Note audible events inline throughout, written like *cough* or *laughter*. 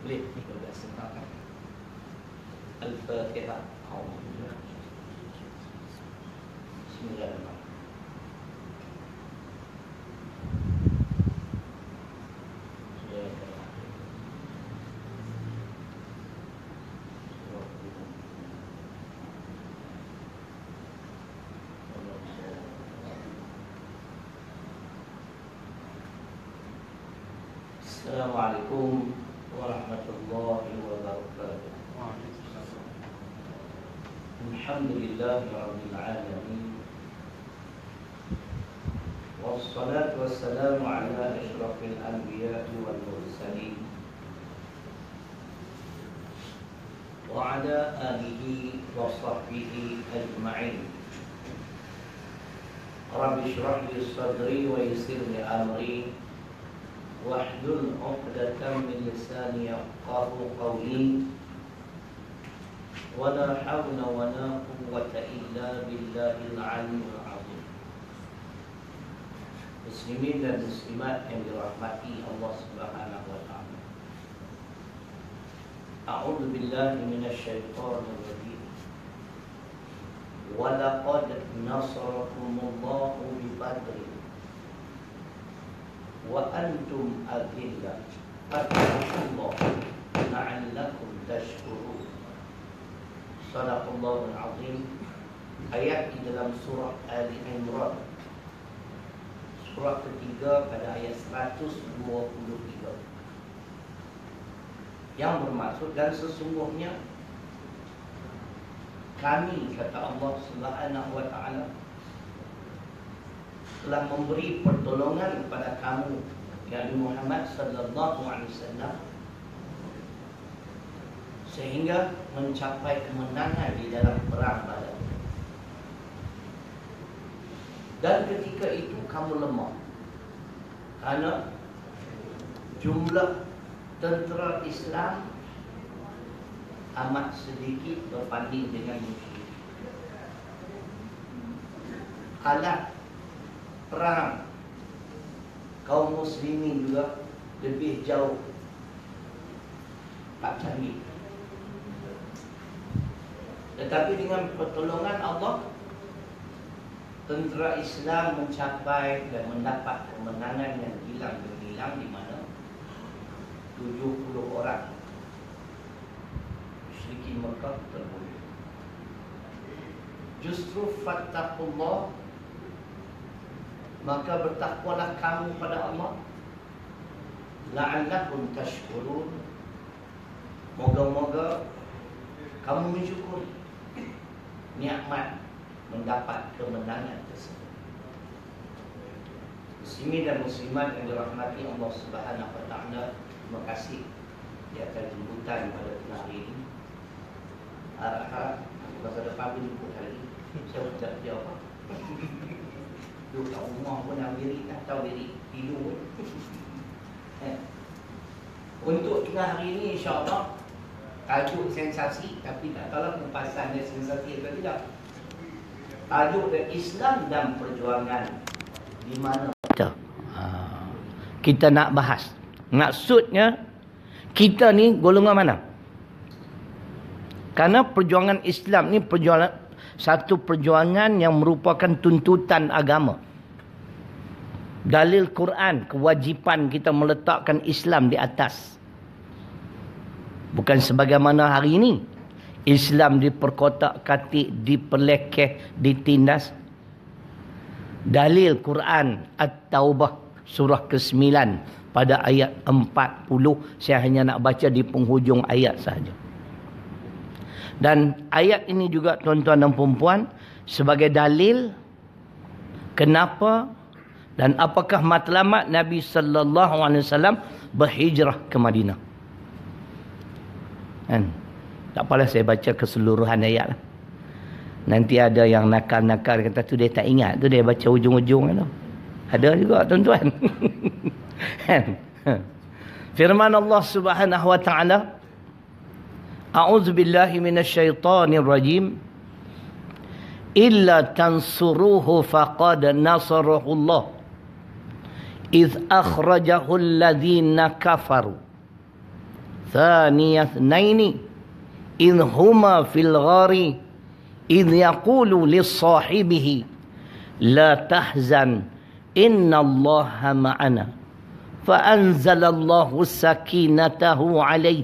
boleh ni kalau dah sentakan al-fatihah Assalamualaikum الله وبركاته الحمد لله رب العالمين والصلاة والسلام على أشرف الأنبياء والمرسلين وعلى آله وصحبه أجمعين رب اشرح لي صدري ويسر لي أمري واحلل عقدة من لساني يفقه قولي ولا حول ولا قوة إلا بالله العلي العظيم مسلمين المسلمات يعني برحمته الله سبحانه وتعالى أعوذ بالله من الشيطان الرجيم ولقد نصركم الله ببدر wa antum adilla Allah la'allakum tashkurun Sadaqallahu al-Azim Ayat di dalam surah Ali Imran Surah ketiga pada ayat 123 Yang bermaksud dan sesungguhnya Kami kata Allah subhanahu wa ta'ala telah memberi pertolongan kepada kamu yakni Muhammad sallallahu alaihi wasallam sehingga mencapai kemenangan di dalam perang Badar. Dan ketika itu kamu lemah. Karena jumlah tentera Islam amat sedikit berbanding dengan musuh. Kalah perang kaum muslimin juga lebih jauh tak cari tetapi dengan pertolongan Allah tentera Islam mencapai dan mendapat kemenangan yang hilang berhilang di mana 70 orang musyrikin Mekah terbunuh justru fattakullah maka bertakwalah kamu pada Allah la'allakum tashkurun moga-moga kamu menyukuri nikmat mendapat kemenangan tersebut muslimin dan muslimat yang dirahmati Allah Subhanahu wa taala terima kasih di atas jemputan pada tengah hari ini harap-harap masa depan pun jemput hari ini saya ucap dia apa duduk kat rumah pun dah wiri dah tahu wiri tidur pun *laughs* eh. untuk tengah hari ni insyaAllah tajuk sensasi tapi tak tahu lah kepasan dia sensasi atau tidak tajuk dan Islam dan perjuangan di mana kita ah. kita nak bahas maksudnya kita ni golongan mana Karena perjuangan Islam ni perjuangan satu perjuangan yang merupakan tuntutan agama. Dalil Quran, kewajipan kita meletakkan Islam di atas. Bukan sebagaimana hari ini. Islam diperkotak, katik, diperlekeh, ditindas. Dalil Quran At-Taubah surah ke-9 pada ayat 40. Saya hanya nak baca di penghujung ayat sahaja. Dan ayat ini juga tuan-tuan dan perempuan sebagai dalil kenapa dan apakah matlamat Nabi sallallahu alaihi wasallam berhijrah ke Madinah. Kan? Tak payah saya baca keseluruhan ayat lah. Nanti ada yang nakal-nakal kata tu dia tak ingat. Tu dia baca ujung-ujung lah tu. Ada juga tuan-tuan. *laughs* Kan? Firman Allah subhanahu wa ta'ala. أعوذ بالله من الشيطان الرجيم إلا تنصروه فقد نصره الله إذ أخرجه الذين كفروا ثاني اثنين إذ هما في الغار إذ يقول لصاحبه لا تحزن إن الله معنا فأنزل الله سكينته عليه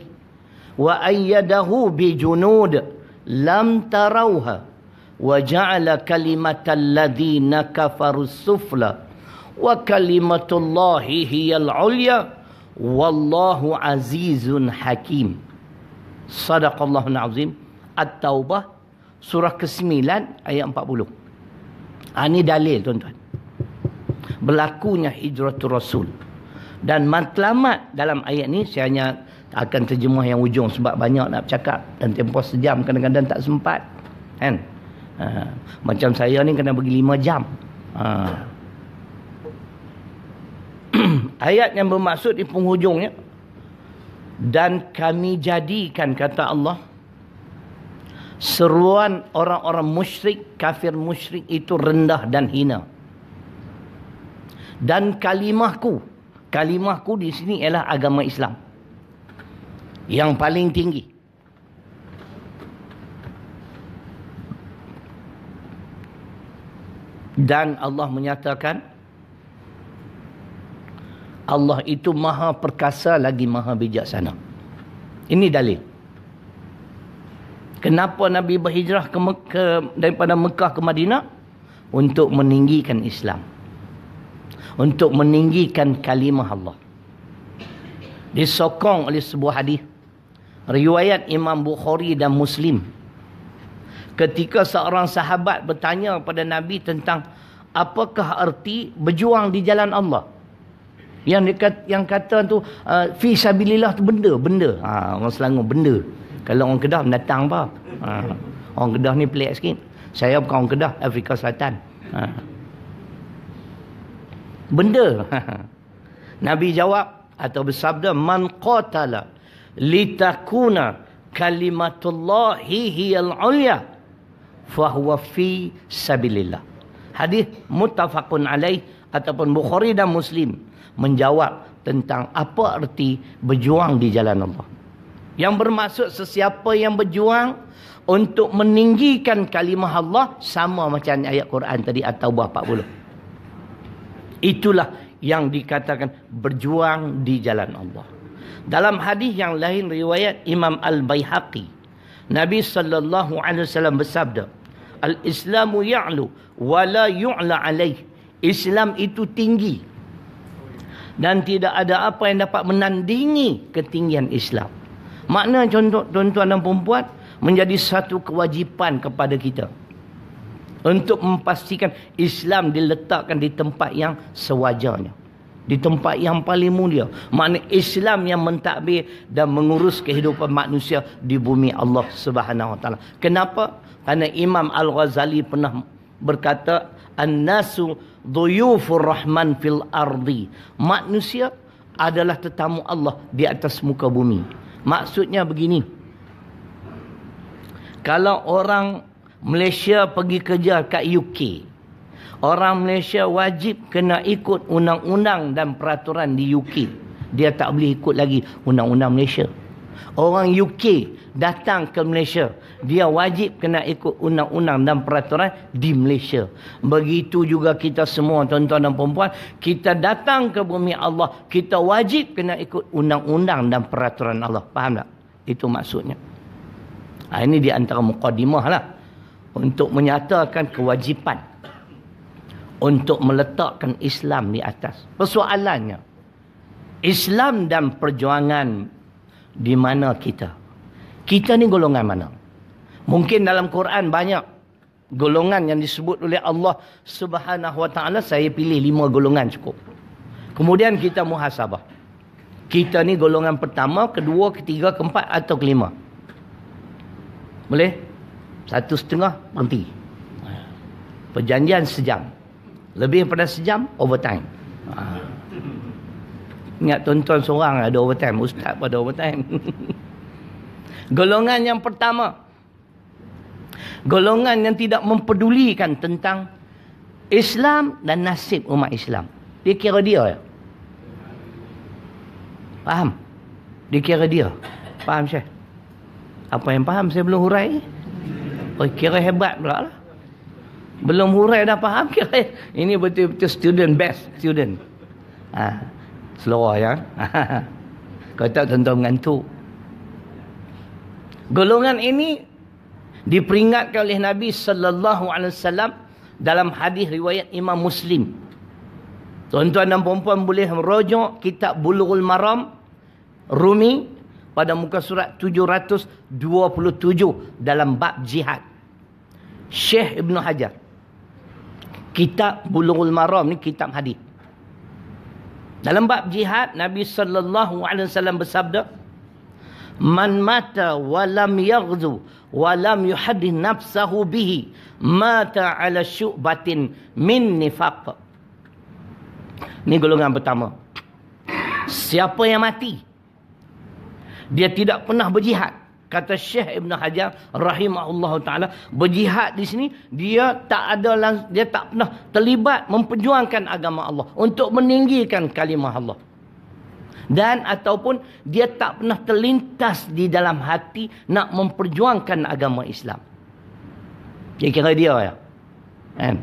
wa ayyadahu bi junud lam tarawha wa ja'ala kalimata alladhina kafaru sufla wa kalimatullahi hiyal 'ulya wallahu 'azizun hakim sadaqallahu azim at-taubah surah ke-9 ayat 40 ha, ini dalil tuan-tuan berlakunya hijratul rasul dan matlamat dalam ayat ni saya hanya akan terjemah yang ujung sebab banyak nak cakap dan tempoh sejam kadang-kadang tak sempat kan ha. macam saya ni kena bagi 5 jam ha. *clears throat* ayat yang bermaksud di penghujungnya dan kami jadikan kata Allah seruan orang-orang musyrik kafir musyrik itu rendah dan hina dan kalimahku kalimahku di sini ialah agama Islam yang paling tinggi. Dan Allah menyatakan Allah itu maha perkasa lagi maha bijaksana. Ini dalil. Kenapa Nabi berhijrah ke, ke daripada Mekah ke Madinah? Untuk meninggikan Islam. Untuk meninggikan kalimah Allah. Disokong oleh sebuah hadis Riwayat Imam Bukhari dan Muslim. Ketika seorang sahabat bertanya kepada Nabi tentang apakah erti berjuang di jalan Allah. Yang dekat yang kata tu uh, fi sabilillah tu benda, benda. Ha, orang Selangor benda. Kalau orang Kedah mendatang apa? Ha, orang Kedah ni pelik sikit. Saya bukan orang Kedah, Afrika Selatan. Ha. Benda. *laughs* Nabi jawab atau bersabda man qatala litakuna kalimatullahi hiyal ulya fahuwa fi sabilillah Hadith mutafakun alaih ataupun bukhari dan muslim menjawab tentang apa erti berjuang di jalan Allah yang bermaksud sesiapa yang berjuang untuk meninggikan kalimah Allah sama macam ayat Quran tadi atau taubah 40 itulah yang dikatakan berjuang di jalan Allah dalam hadis yang lain riwayat Imam Al Baihaqi Nabi sallallahu alaihi wasallam bersabda Al Islamu ya'lu wa la yu'la alaih Islam itu tinggi dan tidak ada apa yang dapat menandingi ketinggian Islam makna contoh tuan-tuan dan puan menjadi satu kewajipan kepada kita untuk memastikan Islam diletakkan di tempat yang sewajarnya di tempat yang paling mulia makna Islam yang mentadbir dan mengurus kehidupan manusia di bumi Allah Subhanahu Wa kenapa Karena Imam Al-Ghazali pernah berkata An Nasu duyufur rahman fil ardi manusia adalah tetamu Allah di atas muka bumi maksudnya begini kalau orang Malaysia pergi kerja kat UK Orang Malaysia wajib kena ikut undang-undang dan peraturan di UK. Dia tak boleh ikut lagi undang-undang Malaysia. Orang UK datang ke Malaysia, dia wajib kena ikut undang-undang dan peraturan di Malaysia. Begitu juga kita semua tuan-tuan dan puan-puan, kita datang ke bumi Allah, kita wajib kena ikut undang-undang dan peraturan Allah. Faham tak? Itu maksudnya. Ha, ini di antara mukadimah lah. Untuk menyatakan kewajipan untuk meletakkan Islam di atas. Persoalannya, Islam dan perjuangan di mana kita? Kita ni golongan mana? Mungkin dalam Quran banyak golongan yang disebut oleh Allah Subhanahu Wa Taala. Saya pilih lima golongan cukup. Kemudian kita muhasabah. Kita ni golongan pertama, kedua, ketiga, keempat atau kelima. Boleh? Satu setengah berhenti. Perjanjian sejam. Lebih daripada sejam overtime. Ha. Ingat tuan-tuan seorang ada overtime, ustaz pun ada overtime. *laughs* golongan yang pertama. Golongan yang tidak mempedulikan tentang Islam dan nasib umat Islam. Dia kira dia. Ya? Faham? Dia kira dia. Faham saya? Apa yang faham saya belum hurai? Oh, kira hebat pula lah. Belum hurai dah faham. Kira. Ini betul-betul student. Best student. Ha. Selawah ya. *laughs* Kau tak tentu mengantuk. Golongan ini diperingatkan oleh Nabi sallallahu alaihi wasallam dalam hadis riwayat Imam Muslim. Tuan-tuan dan puan-puan boleh merujuk kitab Bulughul Maram Rumi pada muka surat 727 dalam bab jihad. Syekh Ibn Hajar kitab Bulughul Maram ni kitab hadis. Dalam bab jihad Nabi sallallahu alaihi wasallam bersabda Man mata wa lam yaghzu wa lam yuhaddi nafsahu bihi mata ala syubatin min nifaq. Ni golongan pertama. Siapa yang mati dia tidak pernah berjihad kata Syekh Ibn Hajar rahimahullah taala berjihad di sini dia tak ada lang, dia tak pernah terlibat memperjuangkan agama Allah untuk meninggikan kalimah Allah dan ataupun dia tak pernah terlintas di dalam hati nak memperjuangkan agama Islam dia kira dia ya kan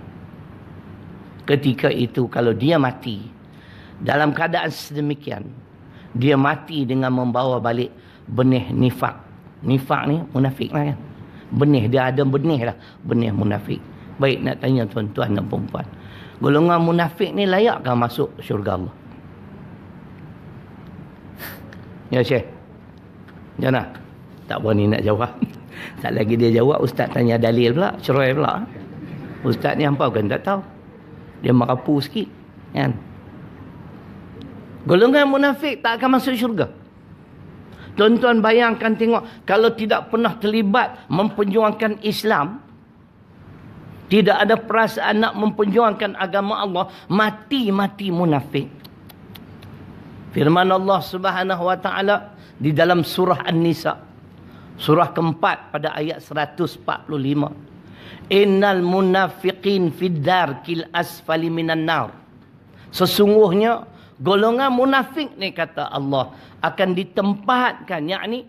ketika itu kalau dia mati dalam keadaan sedemikian dia mati dengan membawa balik benih nifak nifak ni munafik lah kan benih dia ada benih lah benih munafik baik nak tanya tuan-tuan dan perempuan golongan munafik ni layakkah masuk syurga Allah ya Syekh jana tak berani nak jawab *laughs* tak lagi dia jawab ustaz tanya dalil pula cerai pula ustaz ni hampa kan tak tahu dia merapu sikit kan golongan munafik tak akan masuk syurga Tuan-tuan bayangkan tengok kalau tidak pernah terlibat memperjuangkan Islam tidak ada perasaan nak memperjuangkan agama Allah mati-mati munafik. Firman Allah Subhanahu wa taala di dalam surah An-Nisa surah keempat pada ayat 145. Innal munafiqin fid darkil asfali minan nar. Sesungguhnya golongan munafik ni kata Allah akan ditempatkan yakni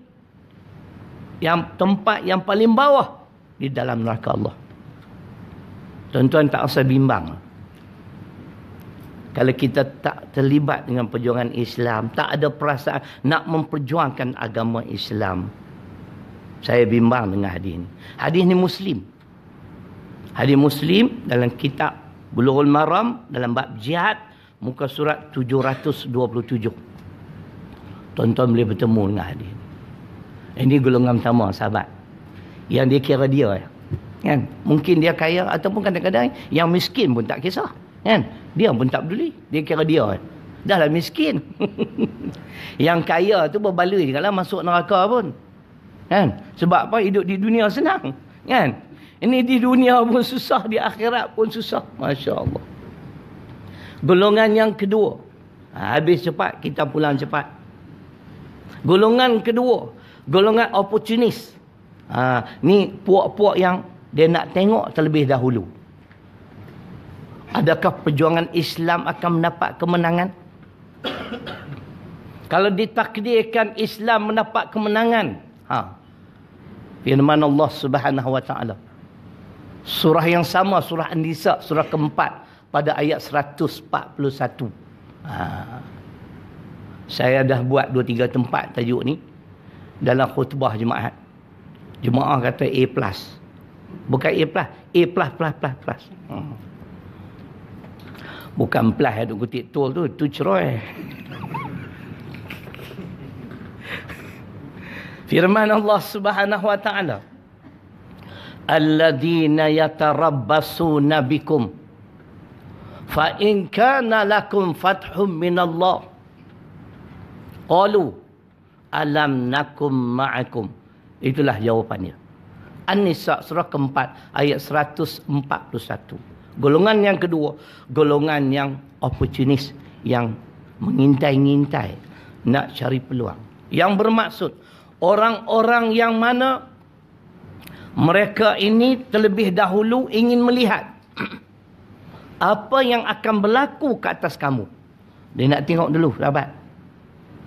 yang tempat yang paling bawah di dalam neraka Allah. Tuan-tuan tak usah bimbang. Kalau kita tak terlibat dengan perjuangan Islam, tak ada perasaan nak memperjuangkan agama Islam. Saya bimbang dengan hadis ini. Hadis ini Muslim. Hadis Muslim dalam kitab Bulughul Maram dalam bab jihad muka surat 727 Tonton boleh bertemu dengan hadis ini golongan pertama sahabat yang dia kira dia kan mungkin dia kaya ataupun kadang-kadang yang miskin pun tak kisah kan dia pun tak peduli dia kira dia dah lah miskin *laughs* yang kaya tu berbaloi kalau masuk neraka pun kan sebab apa hidup di dunia senang kan ini di dunia pun susah di akhirat pun susah masya-Allah Golongan yang kedua. Ha, habis cepat, kita pulang cepat. Golongan kedua. Golongan oportunis. Ha, ni puak-puak yang dia nak tengok terlebih dahulu. Adakah perjuangan Islam akan mendapat kemenangan? *coughs* Kalau ditakdirkan Islam mendapat kemenangan. Ha. Firman Allah Subhanahu Surah yang sama, surah An-Nisa, surah keempat pada ayat 141. Ha. Saya dah buat dua tiga tempat tajuk ni dalam khutbah jemaah, Jemaah kata A+. Plus. Bukan A+, plus. A++++. Plus, plus, plus, plus. Hmm. Bukan plus yang kutip tol tu, tu ceroy. *laughs* Firman Allah Subhanahu wa taala. Alladzina yatarabbasuna bikum fa in kana lakum fathum min Allah qalu alam nakum ma'akum itulah jawapannya An-Nisa surah keempat ayat 141 golongan yang kedua golongan yang opportunist yang mengintai-ngintai nak cari peluang yang bermaksud orang-orang yang mana mereka ini terlebih dahulu ingin melihat *clears throat* apa yang akan berlaku ke atas kamu. Dia nak tengok dulu, sahabat.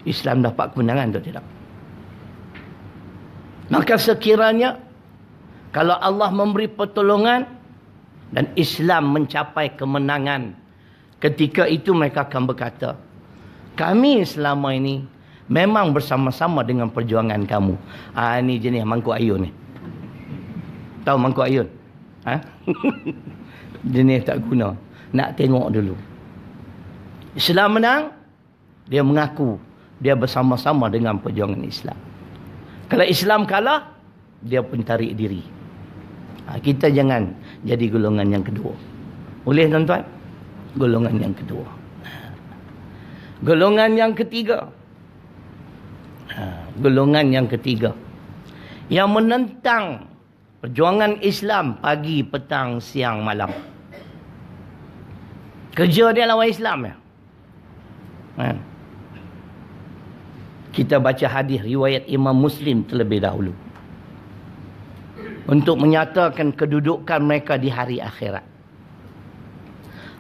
Islam dapat kemenangan atau tidak. Maka sekiranya, kalau Allah memberi pertolongan, dan Islam mencapai kemenangan, ketika itu mereka akan berkata, kami selama ini, memang bersama-sama dengan perjuangan kamu. Ah ha, ini jenis mangkuk ayun ni. Tahu mangkuk ayun? Ha? *laughs* jenis tak guna nak tengok dulu. Islam menang, dia mengaku dia bersama-sama dengan perjuangan Islam. Kalau Islam kalah, dia pun tarik diri. Ha, kita jangan jadi golongan yang kedua. Boleh tuan-tuan? Golongan yang kedua. Golongan yang ketiga. Ha, golongan yang ketiga. Yang menentang perjuangan Islam pagi, petang, siang, malam. Kerja dia lawan Islam ya. Kan? Kita baca hadis riwayat Imam Muslim terlebih dahulu. Untuk menyatakan kedudukan mereka di hari akhirat.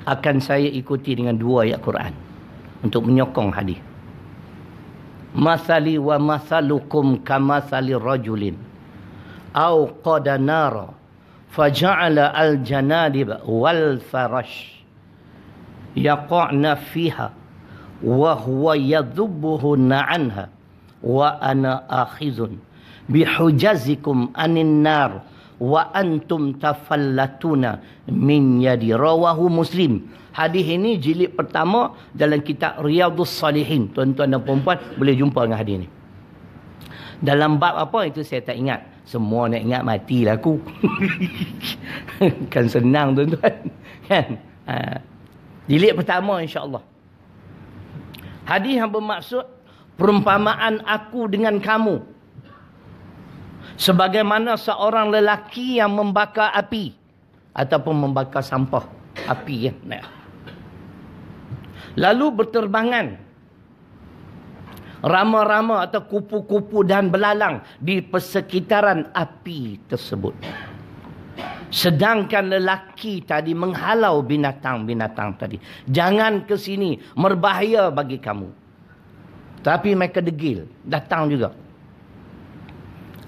Akan saya ikuti dengan dua ayat Quran. Untuk menyokong hadis. Masali wa masalukum kamasali rajulin. Au qada nara. Faja'ala al-janadib wal-farash yaqa'na fiha wa huwa yadhubbuhu na'anha wa ana akhizun bihujazikum anin nar wa antum tafallatuna min yadi rawahu muslim hadis ini jilid pertama dalam kitab riyadus salihin tuan-tuan dan puan-puan boleh jumpa dengan hadis ini dalam bab apa itu saya tak ingat semua nak ingat matilah aku *laughs* kan senang tuan-tuan kan ha. Jilid pertama insya-Allah. Hadis yang bermaksud perumpamaan aku dengan kamu sebagaimana seorang lelaki yang membakar api ataupun membakar sampah api ya. Lalu berterbangan rama-rama atau kupu-kupu dan belalang di persekitaran api tersebut. Sedangkan lelaki tadi menghalau binatang-binatang tadi. Jangan ke sini. Merbahaya bagi kamu. Tapi mereka degil. Datang juga.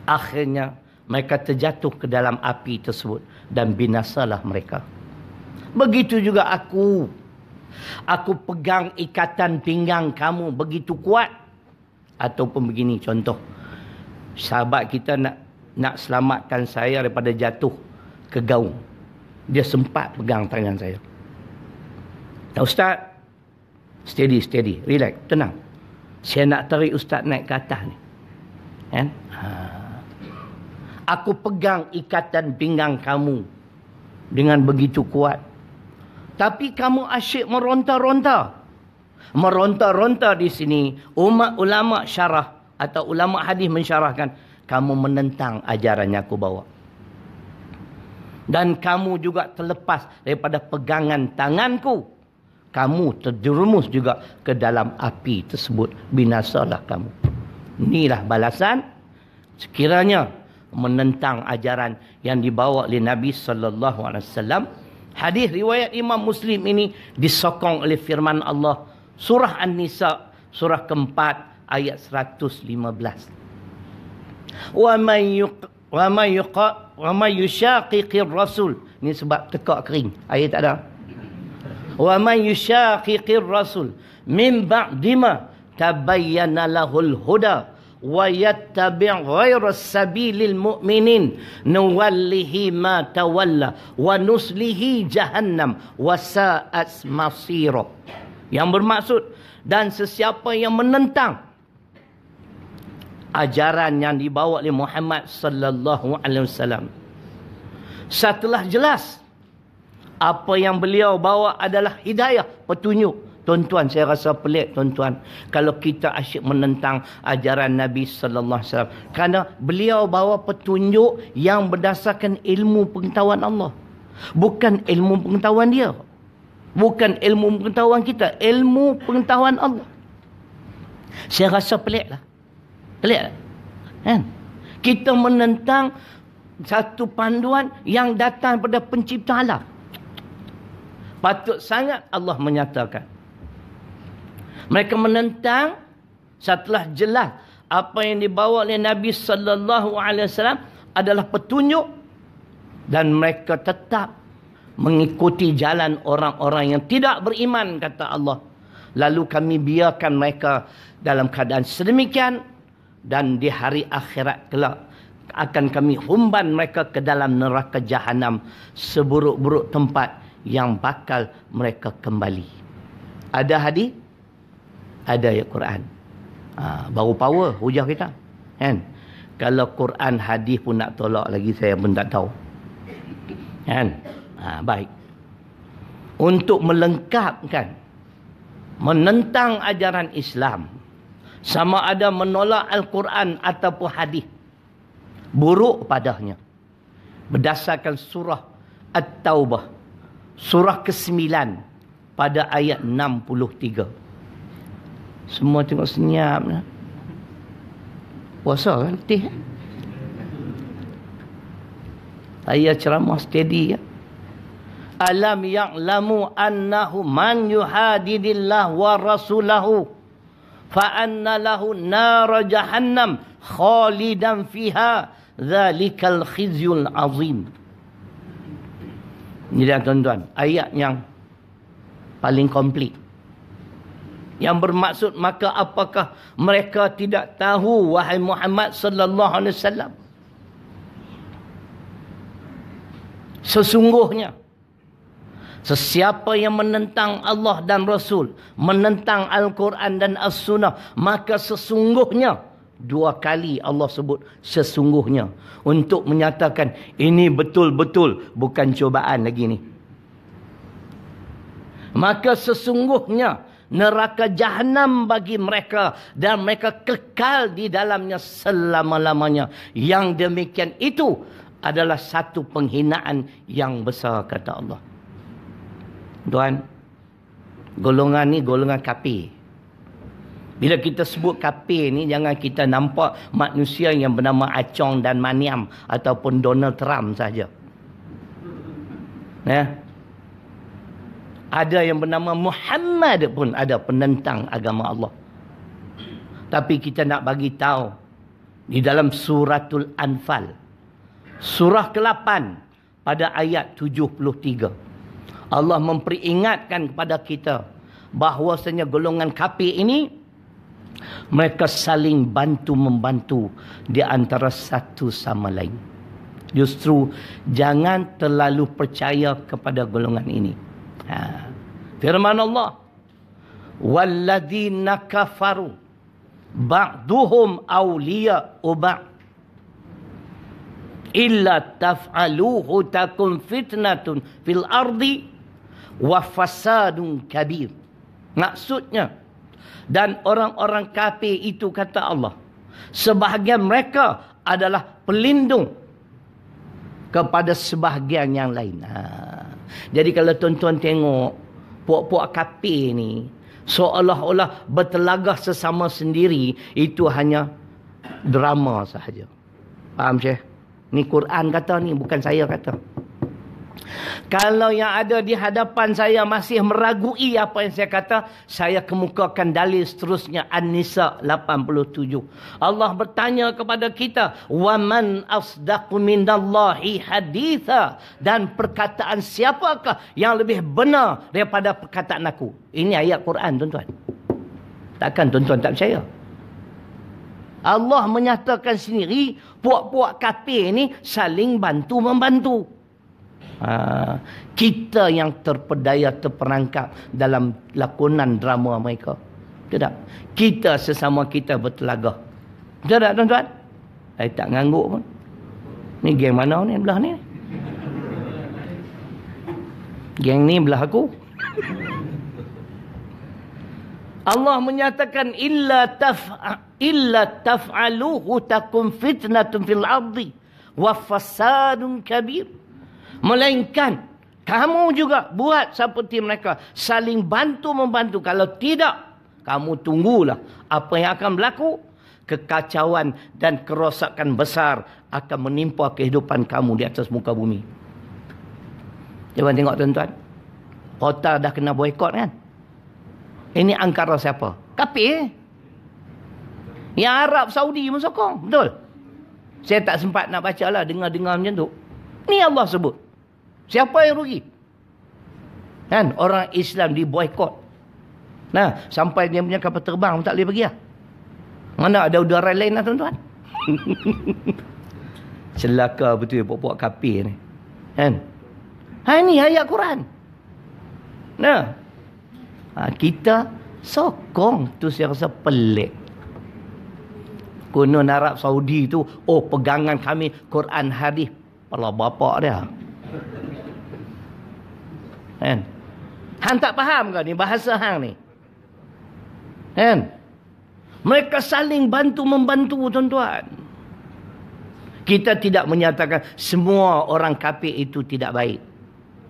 Akhirnya mereka terjatuh ke dalam api tersebut. Dan binasalah mereka. Begitu juga aku. Aku pegang ikatan pinggang kamu begitu kuat. Ataupun begini contoh. Sahabat kita nak nak selamatkan saya daripada jatuh ke gaung. Dia sempat pegang tangan saya. Dan ustaz, steady, steady, relax, tenang. Saya nak tarik ustaz naik ke atas ni. Kan? Ha. Aku pegang ikatan pinggang kamu dengan begitu kuat. Tapi kamu asyik meronta-ronta. Meronta-ronta di sini, umat ulama syarah atau ulama hadis mensyarahkan kamu menentang ajaran yang aku bawa dan kamu juga terlepas daripada pegangan tanganku kamu terjerumus juga ke dalam api tersebut binasalah kamu inilah balasan sekiranya menentang ajaran yang dibawa oleh Nabi sallallahu alaihi wasallam hadis riwayat Imam Muslim ini disokong oleh firman Allah surah An-Nisa surah keempat ayat 115 wa may wa may yuqa wa may yushaqiqir rasul ni sebab tekak kering air tak ada wa may yushaqiqir rasul min ba'dima tabayyana lahul huda wa yattabi' ghayra sabilil mu'minin nuwallihi ma tawalla wa nuslihi jahannam wa sa'at masira yang bermaksud dan sesiapa yang menentang ajaran yang dibawa oleh Muhammad sallallahu alaihi wasallam. Setelah jelas apa yang beliau bawa adalah hidayah, petunjuk. Tuan-tuan, saya rasa pelik tuan-tuan kalau kita asyik menentang ajaran Nabi sallallahu alaihi wasallam. Kerana beliau bawa petunjuk yang berdasarkan ilmu pengetahuan Allah. Bukan ilmu pengetahuan dia. Bukan ilmu pengetahuan kita, ilmu pengetahuan Allah. Saya rasa peliklah. Kelihat tak? Kan? Kita menentang satu panduan yang datang pada pencipta alam. Patut sangat Allah menyatakan. Mereka menentang setelah jelas apa yang dibawa oleh Nabi sallallahu alaihi wasallam adalah petunjuk dan mereka tetap mengikuti jalan orang-orang yang tidak beriman kata Allah. Lalu kami biarkan mereka dalam keadaan sedemikian dan di hari akhirat kelak akan kami humban mereka ke dalam neraka jahanam seburuk-buruk tempat yang bakal mereka kembali. Ada hadis? Ada ayat Quran. Ha, baru power hujah kita. Kan? Kalau Quran hadis pun nak tolak lagi saya pun tak tahu. Kan? Ha, baik. Untuk melengkapkan menentang ajaran Islam sama ada menolak al-Quran ataupun hadis buruk padahnya berdasarkan surah at-taubah surah ke-9 pada ayat 63 semua tengok senyap ya. puasa kan letih saya ceramah steady ya alam ya'lamu annahu man yuhadidillah wa rasulahu فَأَنَّ لَهُ نَارَ جَهَنَّمْ خَالِدًا فِيهَا ذَلِكَ الْخِزْيُ الْعَظِيمِ Ini dia tuan-tuan, ayat yang paling komplit. Yang bermaksud maka apakah mereka tidak tahu wahai Muhammad sallallahu alaihi wasallam? Sesungguhnya Sesiapa yang menentang Allah dan Rasul, menentang Al-Quran dan As-Sunnah, maka sesungguhnya dua kali Allah sebut sesungguhnya untuk menyatakan ini betul-betul bukan cubaan lagi ni. Maka sesungguhnya neraka jahanam bagi mereka dan mereka kekal di dalamnya selama-lamanya. Yang demikian itu adalah satu penghinaan yang besar kata Allah. Tuan, golongan ni golongan kapi. Bila kita sebut kapi ni, jangan kita nampak manusia yang bernama Acong dan Maniam ataupun Donald Trump saja. Ya? Ada yang bernama Muhammad pun ada penentang agama Allah. Tapi kita nak bagi tahu di dalam suratul Anfal. Surah ke-8 pada ayat 73. 73. Allah memperingatkan kepada kita bahawasanya golongan kafir ini mereka saling bantu-membantu di antara satu sama lain. Justru jangan terlalu percaya kepada golongan ini. Ha. Firman Allah. Walladzina nakafaru ba'duhum awliya uba' illa taf'aluhu takun fitnatun fil ardi wa fasadun kabir maksudnya dan orang-orang kafir itu kata Allah sebahagian mereka adalah pelindung kepada sebahagian yang lain ha. jadi kalau tuan-tuan tengok puak-puak kafir ni seolah-olah bertelagah sesama sendiri itu hanya drama sahaja faham syekh ni Quran kata ni bukan saya kata kalau yang ada di hadapan saya masih meragui apa yang saya kata, saya kemukakan dalil seterusnya An-Nisa 87. Allah bertanya kepada kita, "Wa man asdaqu minallahi haditha?" Dan perkataan siapakah yang lebih benar daripada perkataan aku? Ini ayat Quran, tuan-tuan. Takkan tuan-tuan tak percaya? Allah menyatakan sendiri puak-puak kafir ini saling bantu membantu. Ha, kita yang terpedaya terperangkap dalam lakonan drama mereka tidak kita sesama kita bertelaga tidak tuan-tuan saya tak ngangguk pun ni geng mana ni belah ni geng ni belah aku Allah menyatakan illa taf illa taf'aluhu takum fitnatun fil ardi wa fasadun kabir Melainkan kamu juga buat seperti mereka. Saling bantu-membantu. Kalau tidak, kamu tunggulah apa yang akan berlaku. Kekacauan dan kerosakan besar akan menimpa kehidupan kamu di atas muka bumi. Jangan tengok tuan-tuan. Kota dah kena boykot kan? Ini angkara siapa? Kapir. Eh? Yang Arab Saudi pun sokong. Betul? Saya tak sempat nak baca lah. Dengar-dengar macam tu. Ni Allah sebut. Siapa yang rugi? Kan? Orang Islam di diboykot. Nah, sampai dia punya kapal terbang tak boleh pergi lah. Mana ada udara lain lah tuan-tuan. *laughs* Celaka betul buat-buat kapi ni. Kan? Ha ini ayat Quran. Nah. Ha, kita sokong tu saya rasa pelik. Kuno Arab Saudi tu, oh pegangan kami Quran hadis. Allah bapak dia. Kan? Hang tak faham ke ni bahasa hang ni? Kan? Mereka saling bantu-membantu tuan-tuan. Kita tidak menyatakan semua orang kafir itu tidak baik.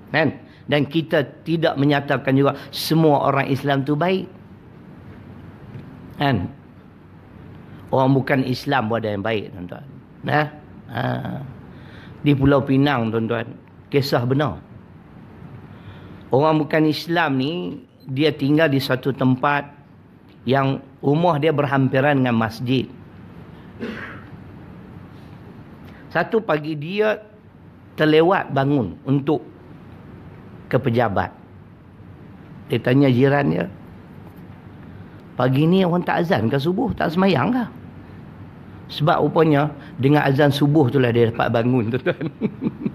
Kan? Dan kita tidak menyatakan juga semua orang Islam itu baik. Kan? Orang bukan Islam buat ada yang baik tuan-tuan. Nah? Ha? Di Pulau Pinang tuan-tuan. Kisah benar orang bukan Islam ni dia tinggal di satu tempat yang rumah dia berhampiran dengan masjid. Satu pagi dia terlewat bangun untuk ke pejabat. Dia tanya jiran dia. Pagi ni orang tak azan ke subuh? Tak semayang ke? Sebab rupanya dengan azan subuh tu lah dia dapat bangun tuan-tuan. *laughs*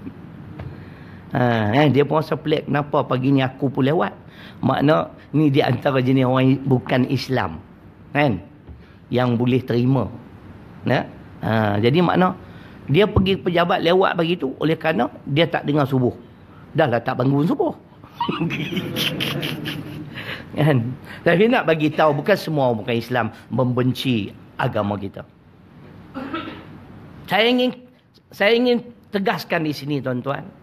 Ha, eh, dia pun rasa pelik kenapa pagi ni aku pun lewat. Makna ni di antara jenis orang bukan Islam. Kan? Yang boleh terima. Ya? Ha, jadi makna dia pergi pejabat lewat pagi tu oleh kerana dia tak dengar subuh. Dah lah tak bangun subuh. *laughs* kan? Tapi nak bagi tahu bukan semua orang bukan Islam membenci agama kita. Saya ingin saya ingin tegaskan di sini tuan-tuan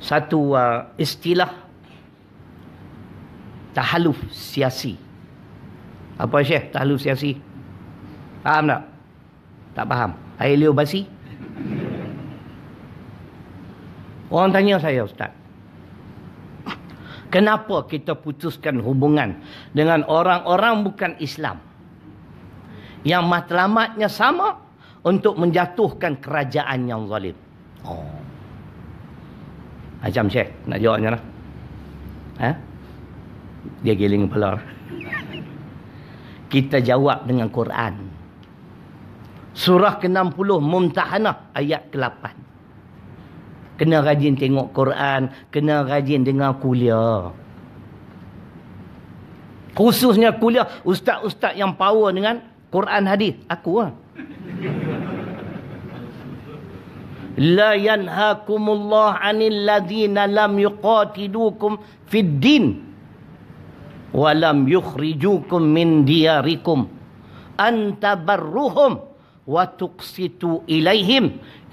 satu uh, istilah tahaluf siasi. Apa Syekh tahaluf siasi? Faham tak? Tak faham. Helio basi? Orang tanya saya Ustaz. Kenapa kita putuskan hubungan dengan orang-orang bukan Islam? Yang matlamatnya sama untuk menjatuhkan kerajaan yang zalim. Oh. Macam Syekh nak jawabnya lah. Ha? Dia giling kepala. Kita jawab dengan Quran. Surah ke-60 Mumtahanah ayat ke-8. Kena rajin tengok Quran, kena rajin dengar kuliah. Khususnya kuliah ustaz-ustaz yang power dengan Quran hadis, aku lah. لا ينهاكم الله عن الذين لم يقاتلوكم في الدين ولم يخرجوكم من دياركم أن تبرهم وتقسطوا إليهم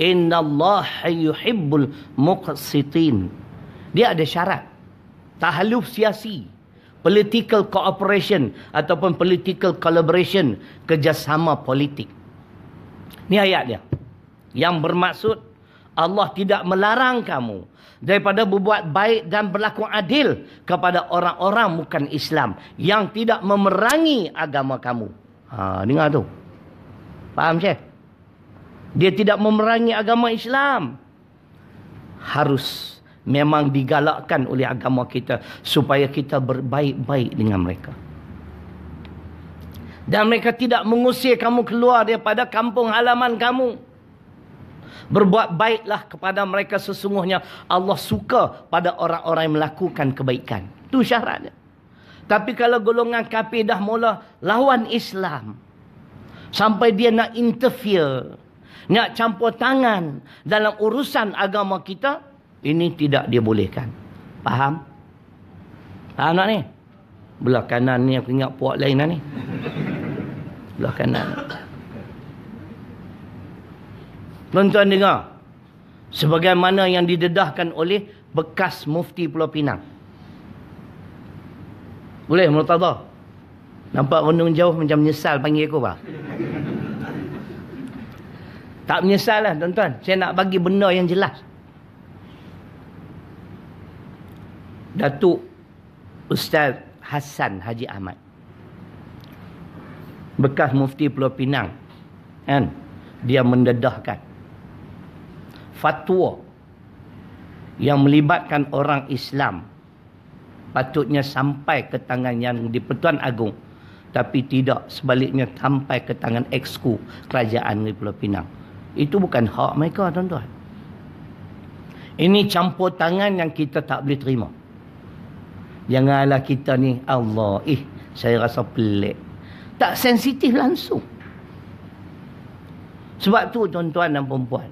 إن الله يحب المقسطين dia ada syarat tahaluf siasi political cooperation ataupun political collaboration kerjasama politik ni ayat dia yang bermaksud Allah tidak melarang kamu daripada berbuat baik dan berlaku adil kepada orang-orang bukan Islam yang tidak memerangi agama kamu. Ha, dengar tu. Faham, Syekh? Dia tidak memerangi agama Islam. Harus memang digalakkan oleh agama kita supaya kita berbaik-baik dengan mereka. Dan mereka tidak mengusir kamu keluar daripada kampung halaman Kamu. Berbuat baiklah kepada mereka sesungguhnya Allah suka pada orang-orang yang melakukan kebaikan. Itu syaratnya. Tapi kalau golongan kafir dah mula lawan Islam. Sampai dia nak interfere. Nak campur tangan dalam urusan agama kita. Ini tidak dibolehkan. Faham? Faham tak ni? Belah kanan ni aku ingat puak lain lah ni. Belah kanan. Tuan-tuan dengar. Sebagaimana yang didedahkan oleh bekas mufti Pulau Pinang. Boleh, Murtadah? Nampak rendung jauh macam menyesal panggil aku, Pak. Tak menyesal lah, tuan-tuan. Saya nak bagi benda yang jelas. Datuk Ustaz Hasan Haji Ahmad. Bekas mufti Pulau Pinang. Kan? Dia mendedahkan fatwa yang melibatkan orang Islam patutnya sampai ke tangan yang di Pertuan Agung, tapi tidak sebaliknya sampai ke tangan eksku kerajaan di Pulau Pinang itu bukan hak mereka tuan-tuan ini campur tangan yang kita tak boleh terima janganlah kita ni Allah eh saya rasa pelik tak sensitif langsung sebab tu tuan-tuan dan perempuan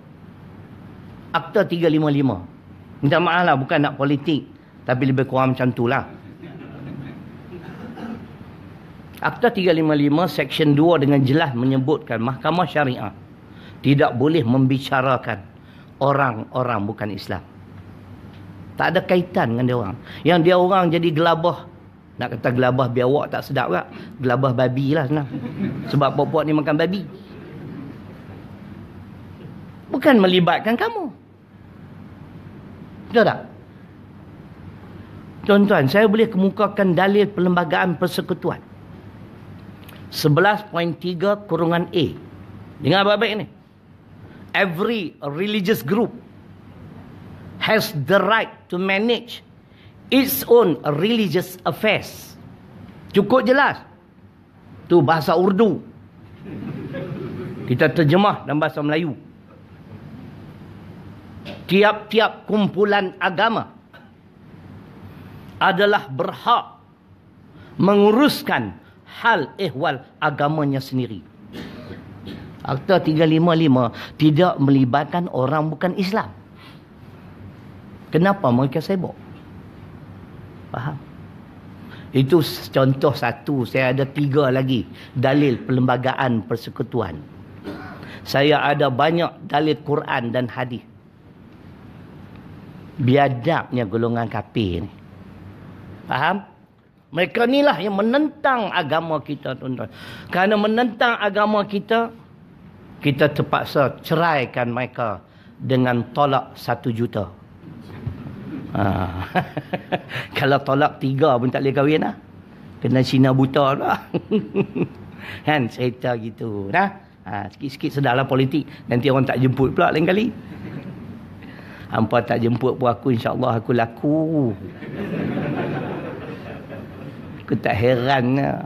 Akta 355. Minta maaf lah, bukan nak politik. Tapi lebih kurang macam tu lah. Akta 355, Section 2 dengan jelas menyebutkan Mahkamah Syariah tidak boleh membicarakan orang-orang bukan Islam. Tak ada kaitan dengan dia orang. Yang dia orang jadi gelabah. Nak kata gelabah biawak tak sedap tak? Gelabah babi lah senang. Sebab puak-puak ni makan babi. Bukan melibatkan kamu. Betul tak? Tuan-tuan, saya boleh kemukakan dalil perlembagaan persekutuan. 11.3 kurungan A. Dengar baik-baik ni. Every religious group has the right to manage its own religious affairs. Cukup jelas. Tu bahasa Urdu. Kita terjemah dalam bahasa Melayu tiap-tiap kumpulan agama adalah berhak menguruskan hal ehwal agamanya sendiri. Akta 355 tidak melibatkan orang bukan Islam. Kenapa mereka sibuk? Faham? Itu contoh satu. Saya ada tiga lagi dalil perlembagaan persekutuan. Saya ada banyak dalil Quran dan hadis biadabnya golongan kafir ni. Faham? Mereka inilah yang menentang agama kita tuan-tuan. Karena menentang agama kita, kita terpaksa ceraikan mereka dengan tolak satu juta. Ha. *laughs* Kalau tolak tiga pun tak boleh kahwin lah. Kena Cina buta lah. *laughs* kan cerita gitu. Nah? Ha, sikit-sikit sedarlah politik. Nanti orang tak jemput pula lain kali. Hampa tak jemput pun aku insyaAllah aku laku Aku tak heran lah.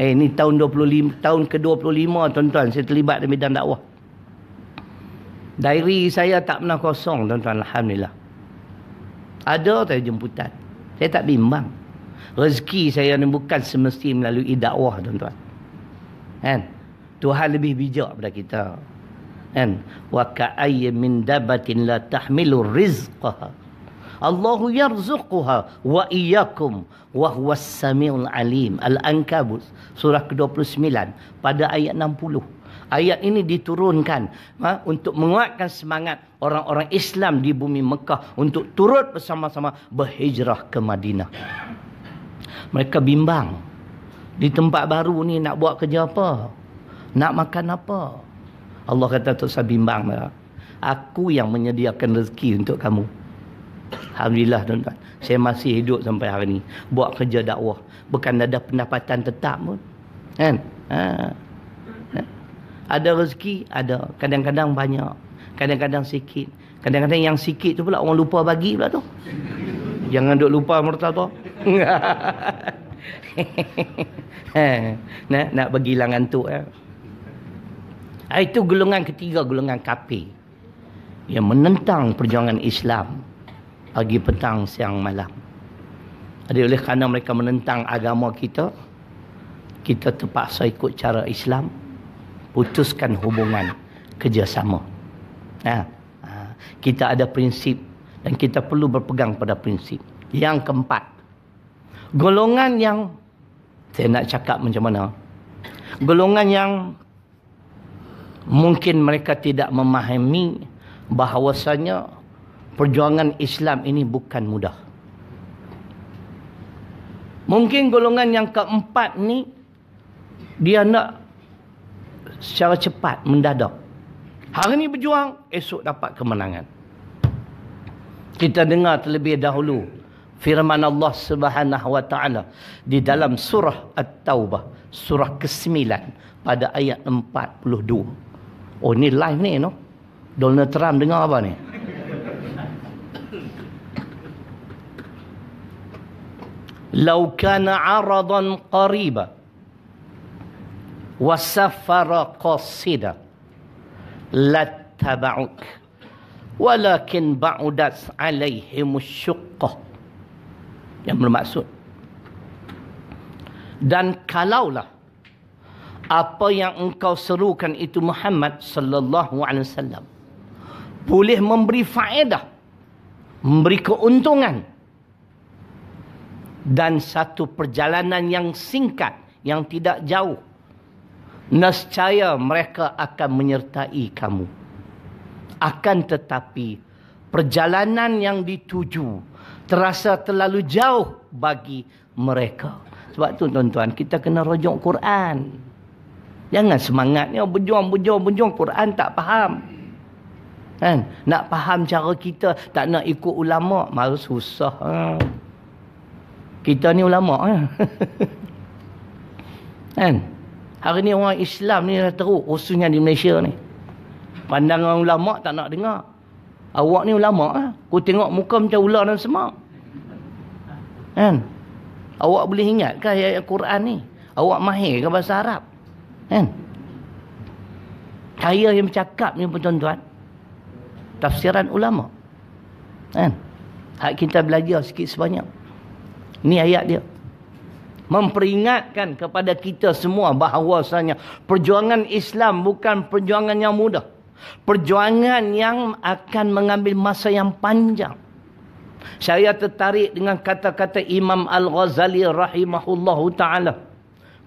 Eh ni tahun 25 Tahun ke 25 tuan-tuan Saya terlibat dalam bidang dakwah Diary saya tak pernah kosong tuan-tuan Alhamdulillah Ada tak jemputan Saya tak bimbang Rezeki saya ni bukan semesti melalui dakwah tuan-tuan Kan Tuhan lebih bijak daripada kita kan wa ka'ayyin min dabatin la tahmilu rizqaha Allahu yarzuquha wa iyyakum wa huwas samiul alim al-ankabut surah ke-29 pada ayat 60 Ayat ini diturunkan ha, untuk menguatkan semangat orang-orang Islam di bumi Mekah untuk turut bersama-sama berhijrah ke Madinah. Mereka bimbang. Di tempat baru ni nak buat kerja apa? Nak makan apa? Allah kata tu usah bimbang Aku yang menyediakan rezeki untuk kamu Alhamdulillah tuan-tuan Saya masih hidup sampai hari ini Buat kerja dakwah Bukan ada pendapatan tetap pun Kan ha. ha. Ada rezeki Ada Kadang-kadang banyak Kadang-kadang sikit Kadang-kadang yang sikit tu pula Orang lupa bagi pula tu Jangan duk lupa merta tu *laughs* ha. Nak, nak bagi hilang antuk eh. Ah, itu golongan ketiga, golongan kapi. Yang menentang perjuangan Islam. Pagi, petang, siang, malam. Jadi oleh kerana mereka menentang agama kita, kita terpaksa ikut cara Islam, putuskan hubungan kerjasama. Ha, ha. Kita ada prinsip dan kita perlu berpegang pada prinsip. Yang keempat, golongan yang saya nak cakap macam mana, golongan yang mungkin mereka tidak memahami bahawasanya perjuangan Islam ini bukan mudah. Mungkin golongan yang keempat ni dia nak secara cepat mendadak. Hari ini berjuang, esok dapat kemenangan. Kita dengar terlebih dahulu firman Allah Subhanahu wa taala di dalam surah At-Taubah, surah ke-9 pada ayat 42. Oh ni live ni no. Donald Trump dengar apa ni? Lau kana aradan qariba wa safara qasida lattaba'uk walakin ba'udas alaihim syuqqah yang bermaksud dan kalaulah apa yang engkau serukan itu Muhammad sallallahu alaihi wasallam boleh memberi faedah memberi keuntungan dan satu perjalanan yang singkat yang tidak jauh nescaya mereka akan menyertai kamu akan tetapi perjalanan yang dituju terasa terlalu jauh bagi mereka sebab tu tuan-tuan kita kena rujuk Quran Jangan semangatnya berjuang, berjuang, berjuang. Quran tak faham. Kan? Nak faham cara kita tak nak ikut ulama, malu susah. Ha? Kita ni ulama. Ha? *laughs* kan? Hari ni orang Islam ni dah teruk, khususnya di Malaysia ni. Pandangan ulama tak nak dengar. Awak ni ulama. Ha? Kau tengok muka macam ular dan semak. Kan? Awak boleh ingatkah ayat-ayat Quran ni? Awak mahir ke bahasa Arab? Kan? Saya yang bercakap ni pun tuan-tuan. Tafsiran ulama. Kan? Hak kita belajar sikit sebanyak. Ni ayat dia. Memperingatkan kepada kita semua bahawasanya perjuangan Islam bukan perjuangan yang mudah. Perjuangan yang akan mengambil masa yang panjang. Saya tertarik dengan kata-kata Imam Al-Ghazali rahimahullahu taala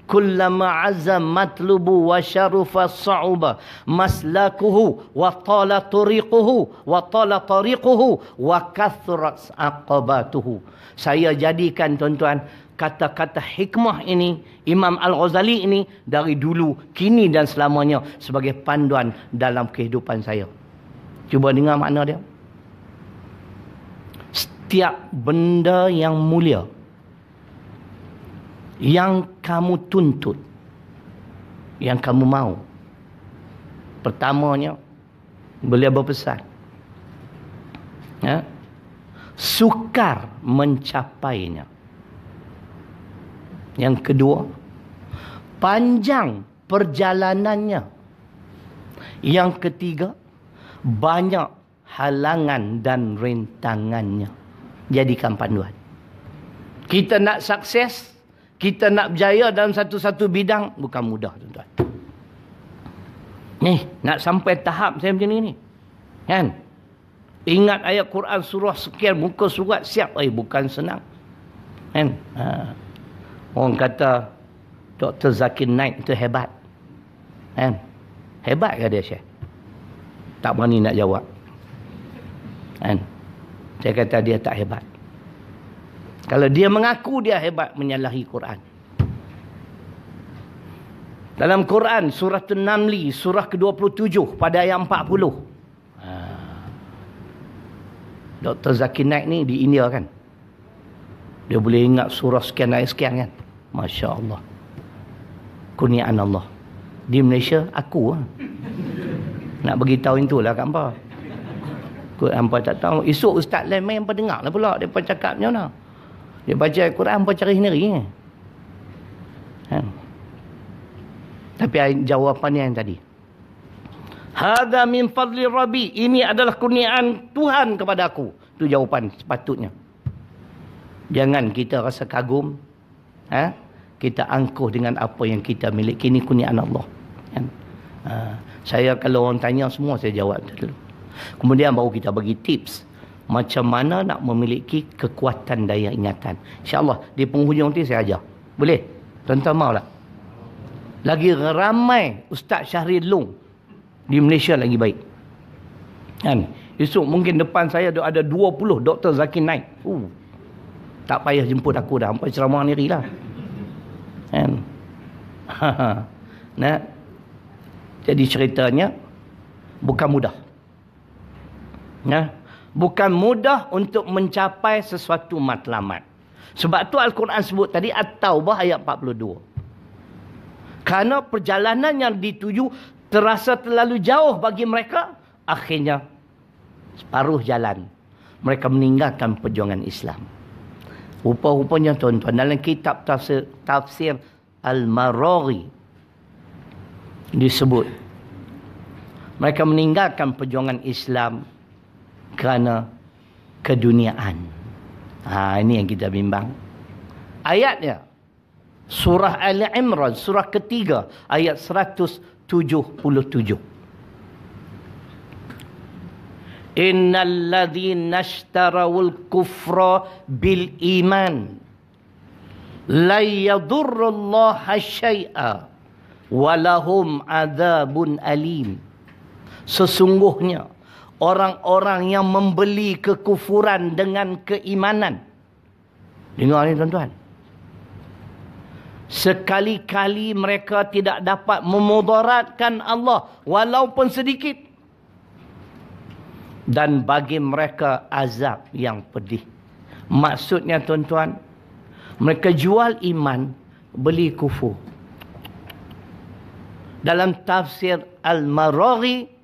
kullama azza matlubu wa syarufa sa'uba maslakuhu wa tala tariquhu wa tala tariquhu wa kathra aqabatuhu saya jadikan tuan-tuan kata-kata hikmah ini Imam Al-Ghazali ini dari dulu kini dan selamanya sebagai panduan dalam kehidupan saya cuba dengar makna dia setiap benda yang mulia yang kamu tuntut yang kamu mahu pertamanya beliau berpesan ya sukar mencapainya yang kedua panjang perjalanannya yang ketiga banyak halangan dan rintangannya jadikan panduan kita nak sukses kita nak berjaya dalam satu-satu bidang bukan mudah tuan-tuan. Ni nak sampai tahap saya macam ni ni. Kan? Ingat ayat Quran surah sekian muka surat siap ai eh, bukan senang. Kan? Ha. Orang kata Dr. Zakir Naik tu hebat. Kan? Hebat ke dia Syekh? Tak berani nak jawab. Kan? Saya kata dia tak hebat. Kalau dia mengaku dia hebat menyalahi Quran. Dalam Quran surah An-Naml surah ke-27 pada ayat 40. Ha. Dr. Zakir Naik ni di India kan. Dia boleh ingat surah sekian ayat sekian kan. Masya-Allah. Kurniaan Allah. Di Malaysia aku ha. Nak bagi tahu itulah kat hangpa. Kau hangpa tak tahu. Esok ustaz lain main apa dengarlah pula depa cakapnya nah. Dia baca Al-Quran pun cari sendiri. Ya. Ha. Tapi jawapan yang tadi. Hada min fadli rabi. Ini adalah kurniaan Tuhan kepada aku. Itu jawapan sepatutnya. Jangan kita rasa kagum. Ha? Kita angkuh dengan apa yang kita miliki. Ini kurniaan Allah. Kan? Ha. Saya kalau orang tanya semua saya jawab. Kemudian baru kita bagi Tips macam mana nak memiliki kekuatan daya ingatan. InsyaAllah di penghujung nanti saya ajar. Boleh? Tuan-tuan tak? Lagi ramai Ustaz Syahri Long di Malaysia lagi baik. Kan? Esok mungkin depan saya ada 20 Dr. Zaki Naik. Uh, tak payah jemput aku dah. Sampai ceramah ni lah. Kan? *laughs* nah. Jadi ceritanya bukan mudah. Nah. Ya? bukan mudah untuk mencapai sesuatu matlamat. Sebab tu Al-Quran sebut tadi At-Taubah ayat 42. Karena perjalanan yang dituju terasa terlalu jauh bagi mereka, akhirnya separuh jalan mereka meninggalkan perjuangan Islam. Rupa-rupanya tuan-tuan dalam kitab tafsir, tafsir Al-Maraghi disebut mereka meninggalkan perjuangan Islam kerana keduniaan. Ha, ini yang kita bimbang. Ayatnya. Surah Ali Imran. Surah ketiga. Ayat 177. Innal ladhi nashtarawul kufra bil iman. Lai yadurullaha syai'a. Walahum azabun alim. Sesungguhnya orang-orang yang membeli kekufuran dengan keimanan. Dengar ni tuan-tuan. Sekali-kali mereka tidak dapat memudaratkan Allah walaupun sedikit. Dan bagi mereka azab yang pedih. Maksudnya tuan-tuan, mereka jual iman, beli kufur. Dalam tafsir Al-Maraghi,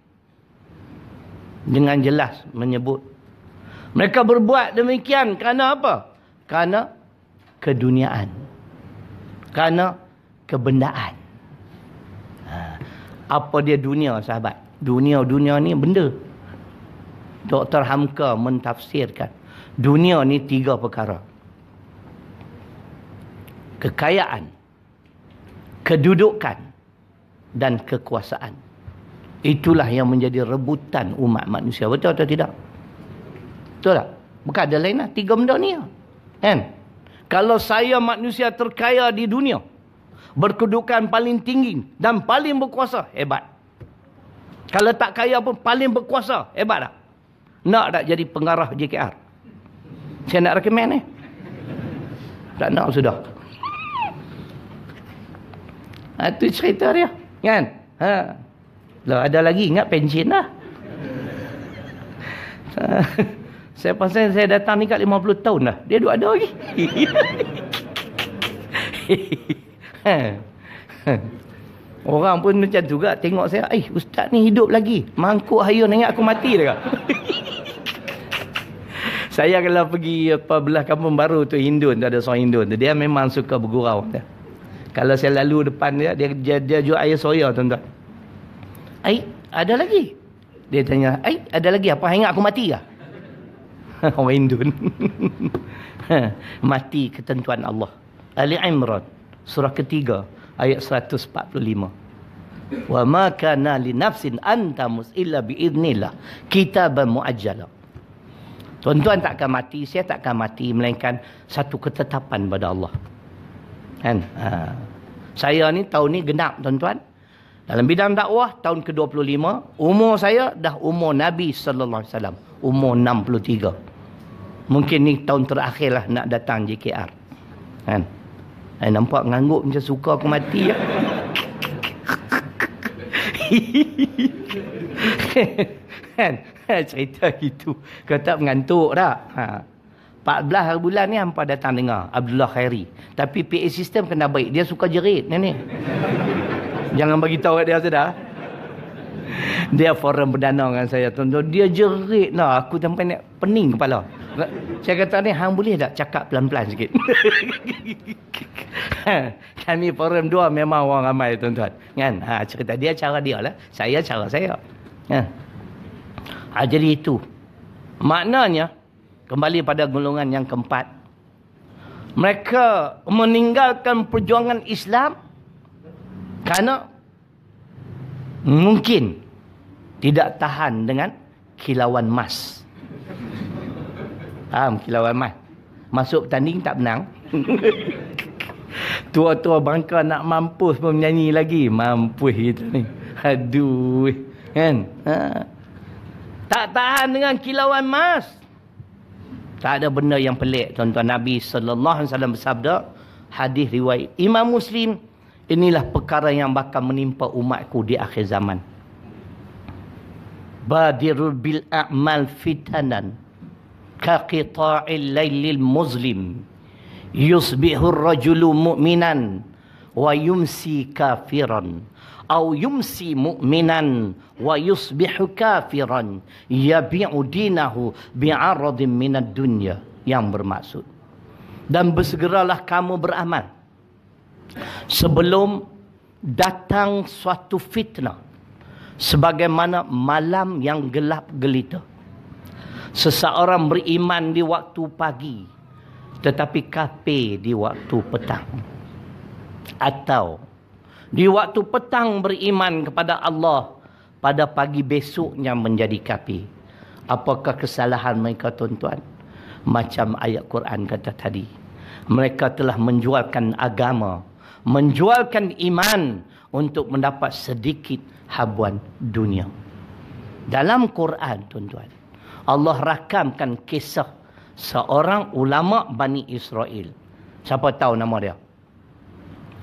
dengan jelas menyebut mereka berbuat demikian kerana apa? Kerana keduniaan. Kerana kebendaan. Ha. Apa dia dunia sahabat? Dunia-dunia ni benda. Dr. Hamka mentafsirkan. Dunia ni tiga perkara. Kekayaan. Kedudukan. Dan kekuasaan. Itulah yang menjadi rebutan umat manusia. Betul atau tidak? Betul tak? Bukan ada lain lah. Tiga benda ni. Lah. Kan? Kalau saya manusia terkaya di dunia. Berkedudukan paling tinggi. Dan paling berkuasa. Hebat. Kalau tak kaya pun paling berkuasa. Hebat tak? Nak tak jadi pengarah JKR? Saya nak rekomen ni. Eh. Tak nak sudah. Itu ha, cerita dia. Kan? Haa. Lah ada lagi ingat pencen lah. *laughs* saya pasal saya datang ni kat 50 tahun dah. Dia duk ada lagi. *laughs* Orang pun macam juga tengok saya, "Eh, ustaz ni hidup lagi. Mangkuk haya nak ingat aku mati dah." *laughs* saya kalau pergi apa belah kampung baru tu Hindun, tu ada seorang Hindun tu. Dia memang suka bergurau Kalau saya lalu depan dia, dia dia, dia jual air soya tuan-tuan. Aik, ada lagi? Dia tanya, Aik, ada lagi? Apa ingat aku mati kah? Wendun. *laughs* *laughs* mati ketentuan Allah. Ali Imran, surah ketiga, ayat 145. Wa ma kana li nafsin anta mus'illa bi'idnillah. Kita mu'ajjalah. Tuan-tuan takkan mati, saya takkan mati melainkan satu ketetapan pada Allah. Kan? Ha. Saya ni tahun ni genap tuan-tuan. Dalam bidang dakwah tahun ke-25, umur saya dah umur Nabi sallallahu alaihi wasallam, umur 63. Mungkin ni tahun terakhir lah nak datang JKR. Kan? Saya nampak ngangguk macam suka aku mati ya. kan? kan? Cerita itu. kata tak mengantuk tak? Ha. 14 bulan ni hampa datang dengar Abdullah Khairi. Tapi PA sistem kena baik. Dia suka jerit ni ni. Jangan bagi tahu kat dia sudah. Dia forum perdana dengan saya tuan-tuan. Dia jerit lah. Aku sampai nak pening kepala. Saya kata ni, hang boleh tak cakap pelan-pelan sikit? *laughs* Ha, kami forum dua memang orang ramai tuan-tuan. Kan? Ha, cerita dia cara dia lah. Saya cara saya. Ha. Ha, jadi itu. Maknanya, kembali pada golongan yang keempat. Mereka meninggalkan perjuangan Islam kerana mungkin tidak tahan dengan kilauan mas. Faham kilauan mas. Masuk tanding tak menang. *laughs* Tua-tua bangka nak mampus pun menyanyi lagi. Mampus kita ni. Aduh. Kan? Ha. Tak tahan dengan kilauan mas. Tak ada benda yang pelik. Tuan-tuan Nabi SAW bersabda. Hadis riwayat Imam Muslim. Inilah perkara yang bakal menimpa umatku di akhir zaman. Badirul bil a'mal fitanan ka qita'il lailil muzlim yusbihu ar-rajulu mu'minan wa yumsi kafiran aw yumsi mu'minan wa yusbihu kafiran yabi'u dinahu bi'aradin minad dunya yang bermaksud dan bersegeralah kamu beramal sebelum datang suatu fitnah sebagaimana malam yang gelap gelita seseorang beriman di waktu pagi tetapi kafir di waktu petang atau di waktu petang beriman kepada Allah pada pagi besoknya menjadi kafir apakah kesalahan mereka tuan-tuan macam ayat Quran kata tadi mereka telah menjualkan agama menjualkan iman untuk mendapat sedikit habuan dunia. Dalam Quran, tuan-tuan, Allah rakamkan kisah seorang ulama Bani Israel. Siapa tahu nama dia?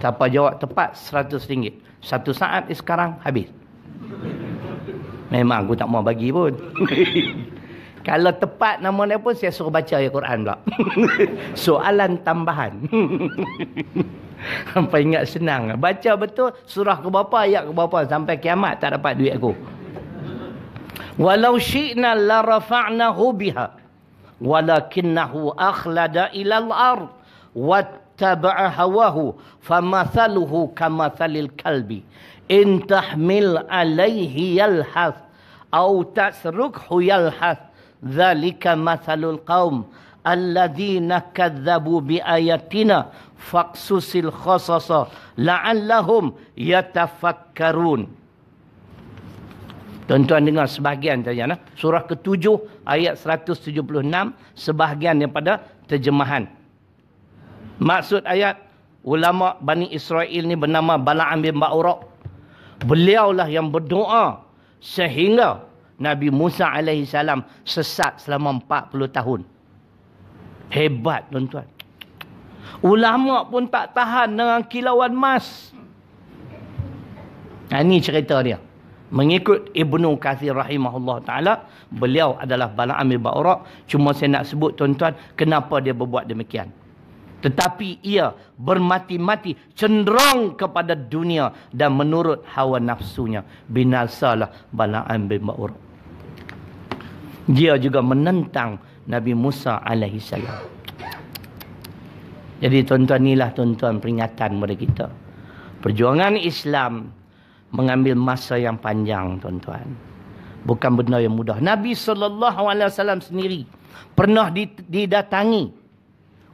Siapa jawab tepat, seratus ringgit. Satu saat ni sekarang, habis. Memang aku tak mau bagi pun. *laughs* Kalau tepat nama dia pun, saya suruh baca ya Quran pula. *laughs* Soalan tambahan. *laughs* *laughs* Sampai ingat senang. Baca betul surah ke bapa ayat ke bapa sampai kiamat tak dapat duit aku. Walau syi'na la rafa'nahu biha walakinnahu akhlada ila al-ard wattaba'a hawahu famathaluhu kamathalil kalbi in tahmil alayhi yalhas aw tasrukhu yalhas dhalika mathalul qaum alladhina kadzabu ayatina, faqsusil khassasa, la'allahum yatafakkarun Tuan-tuan dengar sebahagian tajian nah? surah ke-7 ayat 176 sebahagian daripada terjemahan Maksud ayat ulama Bani Israel ni bernama Bala'am bin Ba'urak beliaulah yang berdoa sehingga Nabi Musa alaihi salam sesat selama 40 tahun. Hebat tuan-tuan. Ulama pun tak tahan dengan kilauan mas. Nah, ini cerita dia. Mengikut Ibnu Kathir rahimahullah ta'ala. Beliau adalah bala Ibn Ba'urak. Cuma saya nak sebut tuan-tuan. Kenapa dia berbuat demikian. Tetapi ia bermati-mati. Cenderung kepada dunia. Dan menurut hawa nafsunya. Binasalah bala Ibn Ba'urak. Dia juga menentang. Nabi Musa alaihi salam. Jadi tuan-tuan inilah tuan-tuan peringatan kepada kita. Perjuangan Islam mengambil masa yang panjang tuan-tuan. Bukan benda yang mudah. Nabi sallallahu sendiri pernah didatangi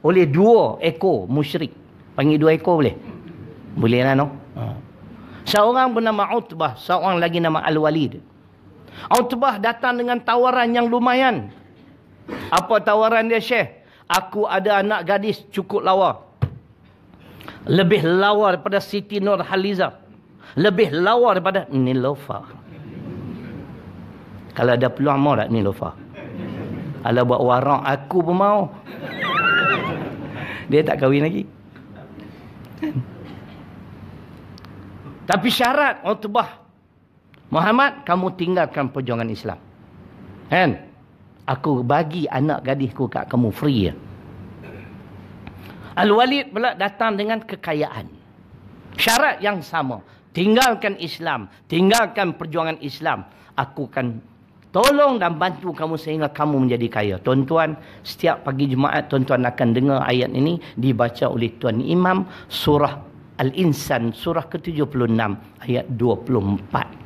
oleh dua ekor musyrik. Panggil dua ekor boleh? Boleh lah no? Ha. Seorang bernama Utbah, seorang lagi nama Al-Walid. Utbah datang dengan tawaran yang lumayan apa tawaran dia Syekh? Aku ada anak gadis cukup lawa. Lebih lawa daripada Siti Nur Haliza. Lebih lawa daripada Nilofa. Kalau ada peluang mau tak Nilofa? Kalau buat warak aku pun mau. Dia tak kahwin lagi. Kan? Tapi syarat utbah Muhammad kamu tinggalkan perjuangan Islam. Kan? Eh? aku bagi anak gadisku kat kamu free ya? Al-Walid pula datang dengan kekayaan syarat yang sama tinggalkan Islam tinggalkan perjuangan Islam aku akan tolong dan bantu kamu sehingga kamu menjadi kaya tuan-tuan setiap pagi jemaat tuan-tuan akan dengar ayat ini dibaca oleh Tuan Imam surah Al-Insan surah ke-76 ayat 24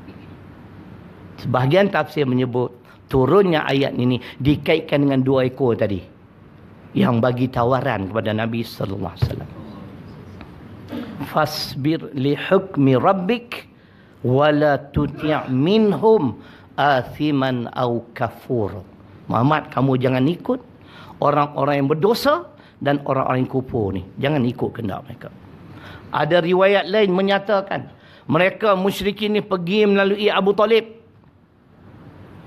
sebahagian tafsir menyebut turunnya ayat ini dikaitkan dengan dua ekor tadi yang bagi tawaran kepada Nabi sallallahu alaihi wasallam fasbir li hukmi rabbik wala tuti' minhum athiman aw kafur Muhammad kamu jangan ikut orang-orang yang berdosa dan orang-orang yang kufur ni jangan ikut kehendak mereka ada riwayat lain menyatakan mereka musyrikin ni pergi melalui Abu Talib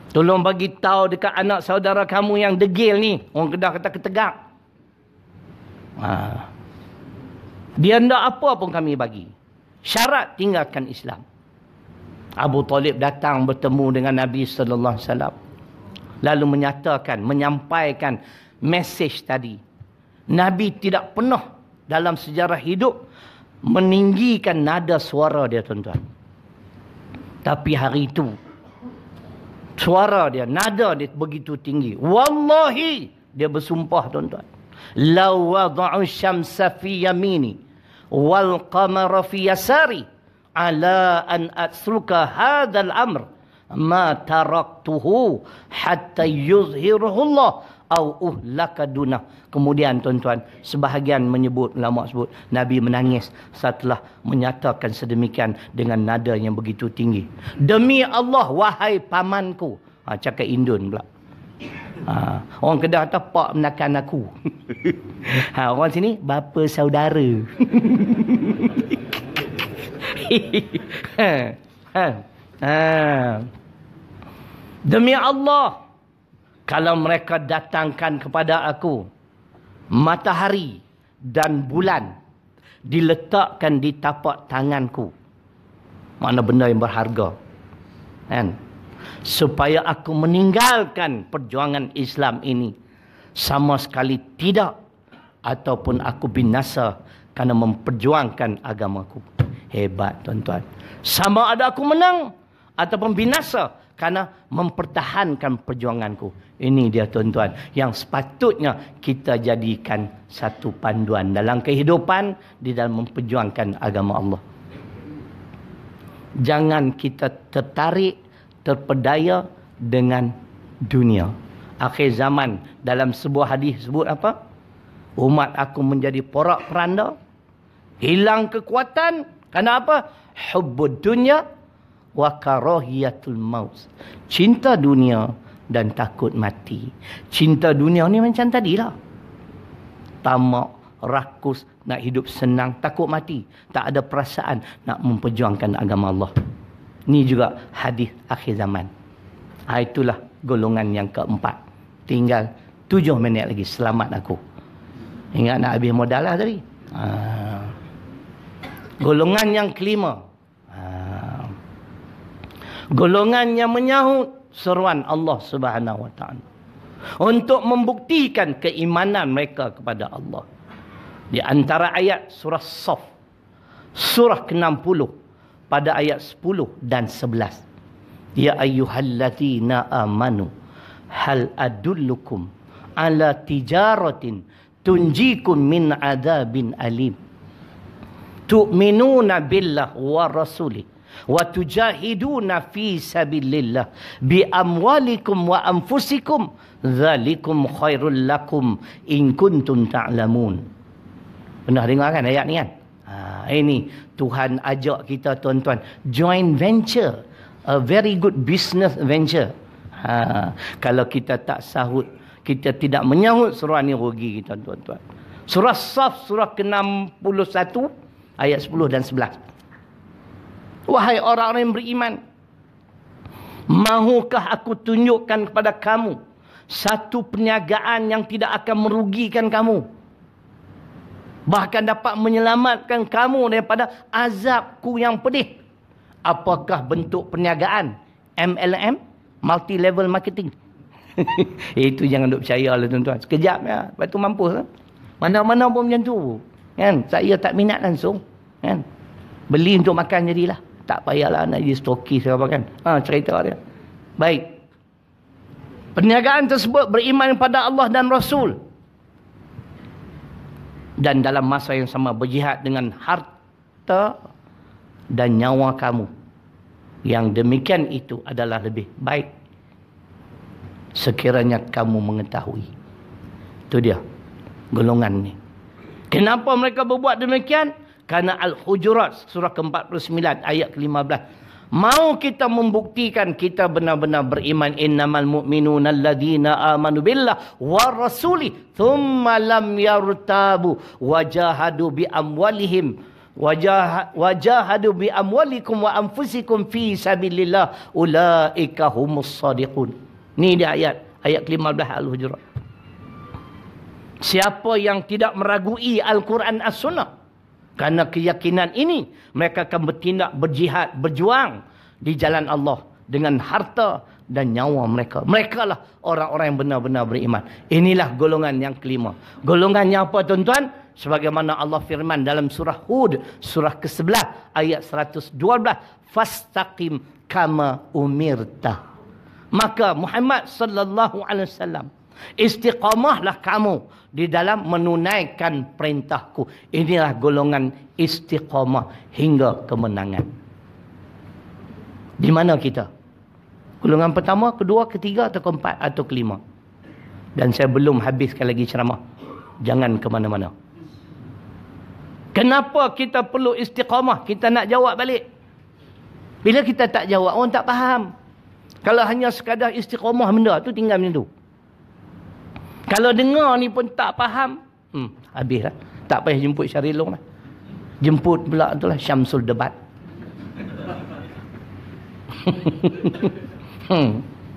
Tolong bagi tahu dekat anak saudara kamu yang degil ni. Orang Kedah kata ketegak. Ha. Dia nak apa pun kami bagi. Syarat tinggalkan Islam. Abu Talib datang bertemu dengan Nabi sallallahu alaihi wasallam. Lalu menyatakan, menyampaikan mesej tadi. Nabi tidak pernah dalam sejarah hidup meninggikan nada suara dia tuan-tuan. Tapi hari itu suara dia, nada dia begitu tinggi. Wallahi, dia bersumpah tuan-tuan. Lau wada'u syamsa fi yamini wal qamara fi yasari ala an atsruka hadzal amr ma taraktuhu hatta yuzhirahu Allah au uhlaka dunah kemudian tuan-tuan sebahagian menyebut ulama sebut nabi menangis setelah menyatakan sedemikian dengan nada yang begitu tinggi demi Allah wahai pamanku ha, cakap indun pula ha, orang kedah tak pak menakan aku *laughs* ha, orang sini bapa saudara *laughs* ha, ha, ha. demi Allah kalau mereka datangkan kepada aku matahari dan bulan diletakkan di tapak tanganku mana benda yang berharga kan supaya aku meninggalkan perjuangan Islam ini sama sekali tidak ataupun aku binasa kerana memperjuangkan agamaku hebat tuan-tuan sama ada aku menang ataupun binasa kerana mempertahankan perjuanganku. Ini dia tuan-tuan yang sepatutnya kita jadikan satu panduan dalam kehidupan di dalam memperjuangkan agama Allah. Jangan kita tertarik, terpedaya dengan dunia. Akhir zaman dalam sebuah hadis sebut apa? Umat aku menjadi porak peranda. Hilang kekuatan. Kerana apa? Hubbud dunia wa karahiyatul maut cinta dunia dan takut mati cinta dunia ni macam tadilah tamak rakus nak hidup senang takut mati tak ada perasaan nak memperjuangkan agama Allah ni juga hadis akhir zaman ha, itulah golongan yang keempat tinggal tujuh minit lagi selamat aku ingat nak habis modal lah tadi ha. golongan yang kelima golongan yang menyahut seruan Allah Subhanahu wa taala untuk membuktikan keimanan mereka kepada Allah di antara ayat surah saf surah ke-60 pada ayat 10 dan 11 ya ayyuhallazina amanu hal adulukum ala tijaratin tunjikum min adabin alim tu'minuna billah wa rasulihi wa tujahiduna fi sabilillah bi amwalikum wa anfusikum dhalikum khairul lakum in kuntum ta'lamun pernah dengar kan ayat ni kan ha, ini eh, Tuhan ajak kita tuan-tuan joint venture a very good business venture ha, kalau kita tak sahut kita tidak menyahut surah ni rugi kita tuan-tuan surah saf surah ke-61 ayat 10 dan 11 Wahai orang-orang yang beriman. Mahukah aku tunjukkan kepada kamu. Satu perniagaan yang tidak akan merugikan kamu. Bahkan dapat menyelamatkan kamu daripada azabku yang pedih. Apakah bentuk perniagaan? MLM? Multi-level marketing? *laughs* Itu jangan duk percaya lah tuan-tuan. Sekejap ya. Lepas tu mampus lah. Mana-mana pun macam tu. Kan? Saya tak minat langsung. Kan? Beli untuk makan jadilah tak payahlah nak jadi stokis apa kan ha, cerita dia baik perniagaan tersebut beriman pada Allah dan Rasul dan dalam masa yang sama berjihad dengan harta dan nyawa kamu yang demikian itu adalah lebih baik sekiranya kamu mengetahui itu dia golongan ni kenapa mereka berbuat demikian Karena Al-Hujurat surah ke-49 ayat ke-15. Mau kita membuktikan kita benar-benar beriman innamal mu'minuna alladhina aamanu billah wa rasuli thumma lam yartabu wajahadu bi amwalihim wajah wajahadu bi amwalikum wa anfusikum fi sabilillah ulaika humus sadiqun. Ni dia ayat ayat ke-15 Al-Hujurat. Siapa yang tidak meragui Al-Quran As-Sunnah kerana keyakinan ini, mereka akan bertindak, berjihad, berjuang di jalan Allah dengan harta dan nyawa mereka. Mereka lah orang-orang yang benar-benar beriman. Inilah golongan yang kelima. Golongannya apa tuan-tuan? Sebagaimana Allah firman dalam surah Hud, surah ke-11, ayat 112. Fastaqim kama umirta. Maka Muhammad sallallahu alaihi wasallam Istiqamahlah kamu di dalam menunaikan perintahku. Inilah golongan istiqamah hingga kemenangan. Di mana kita? Golongan pertama, kedua, ketiga atau keempat atau kelima? Dan saya belum habiskan lagi ceramah. Jangan ke mana-mana. Kenapa kita perlu istiqamah? Kita nak jawab balik. Bila kita tak jawab, orang tak faham. Kalau hanya sekadar istiqamah benda tu tinggal macam tu. Kalau dengar ni pun tak faham. Hmm, habis lah. Tak payah jemput Syarilong lah. Jemput pula tu lah Syamsul Debat. *laughs* hmm.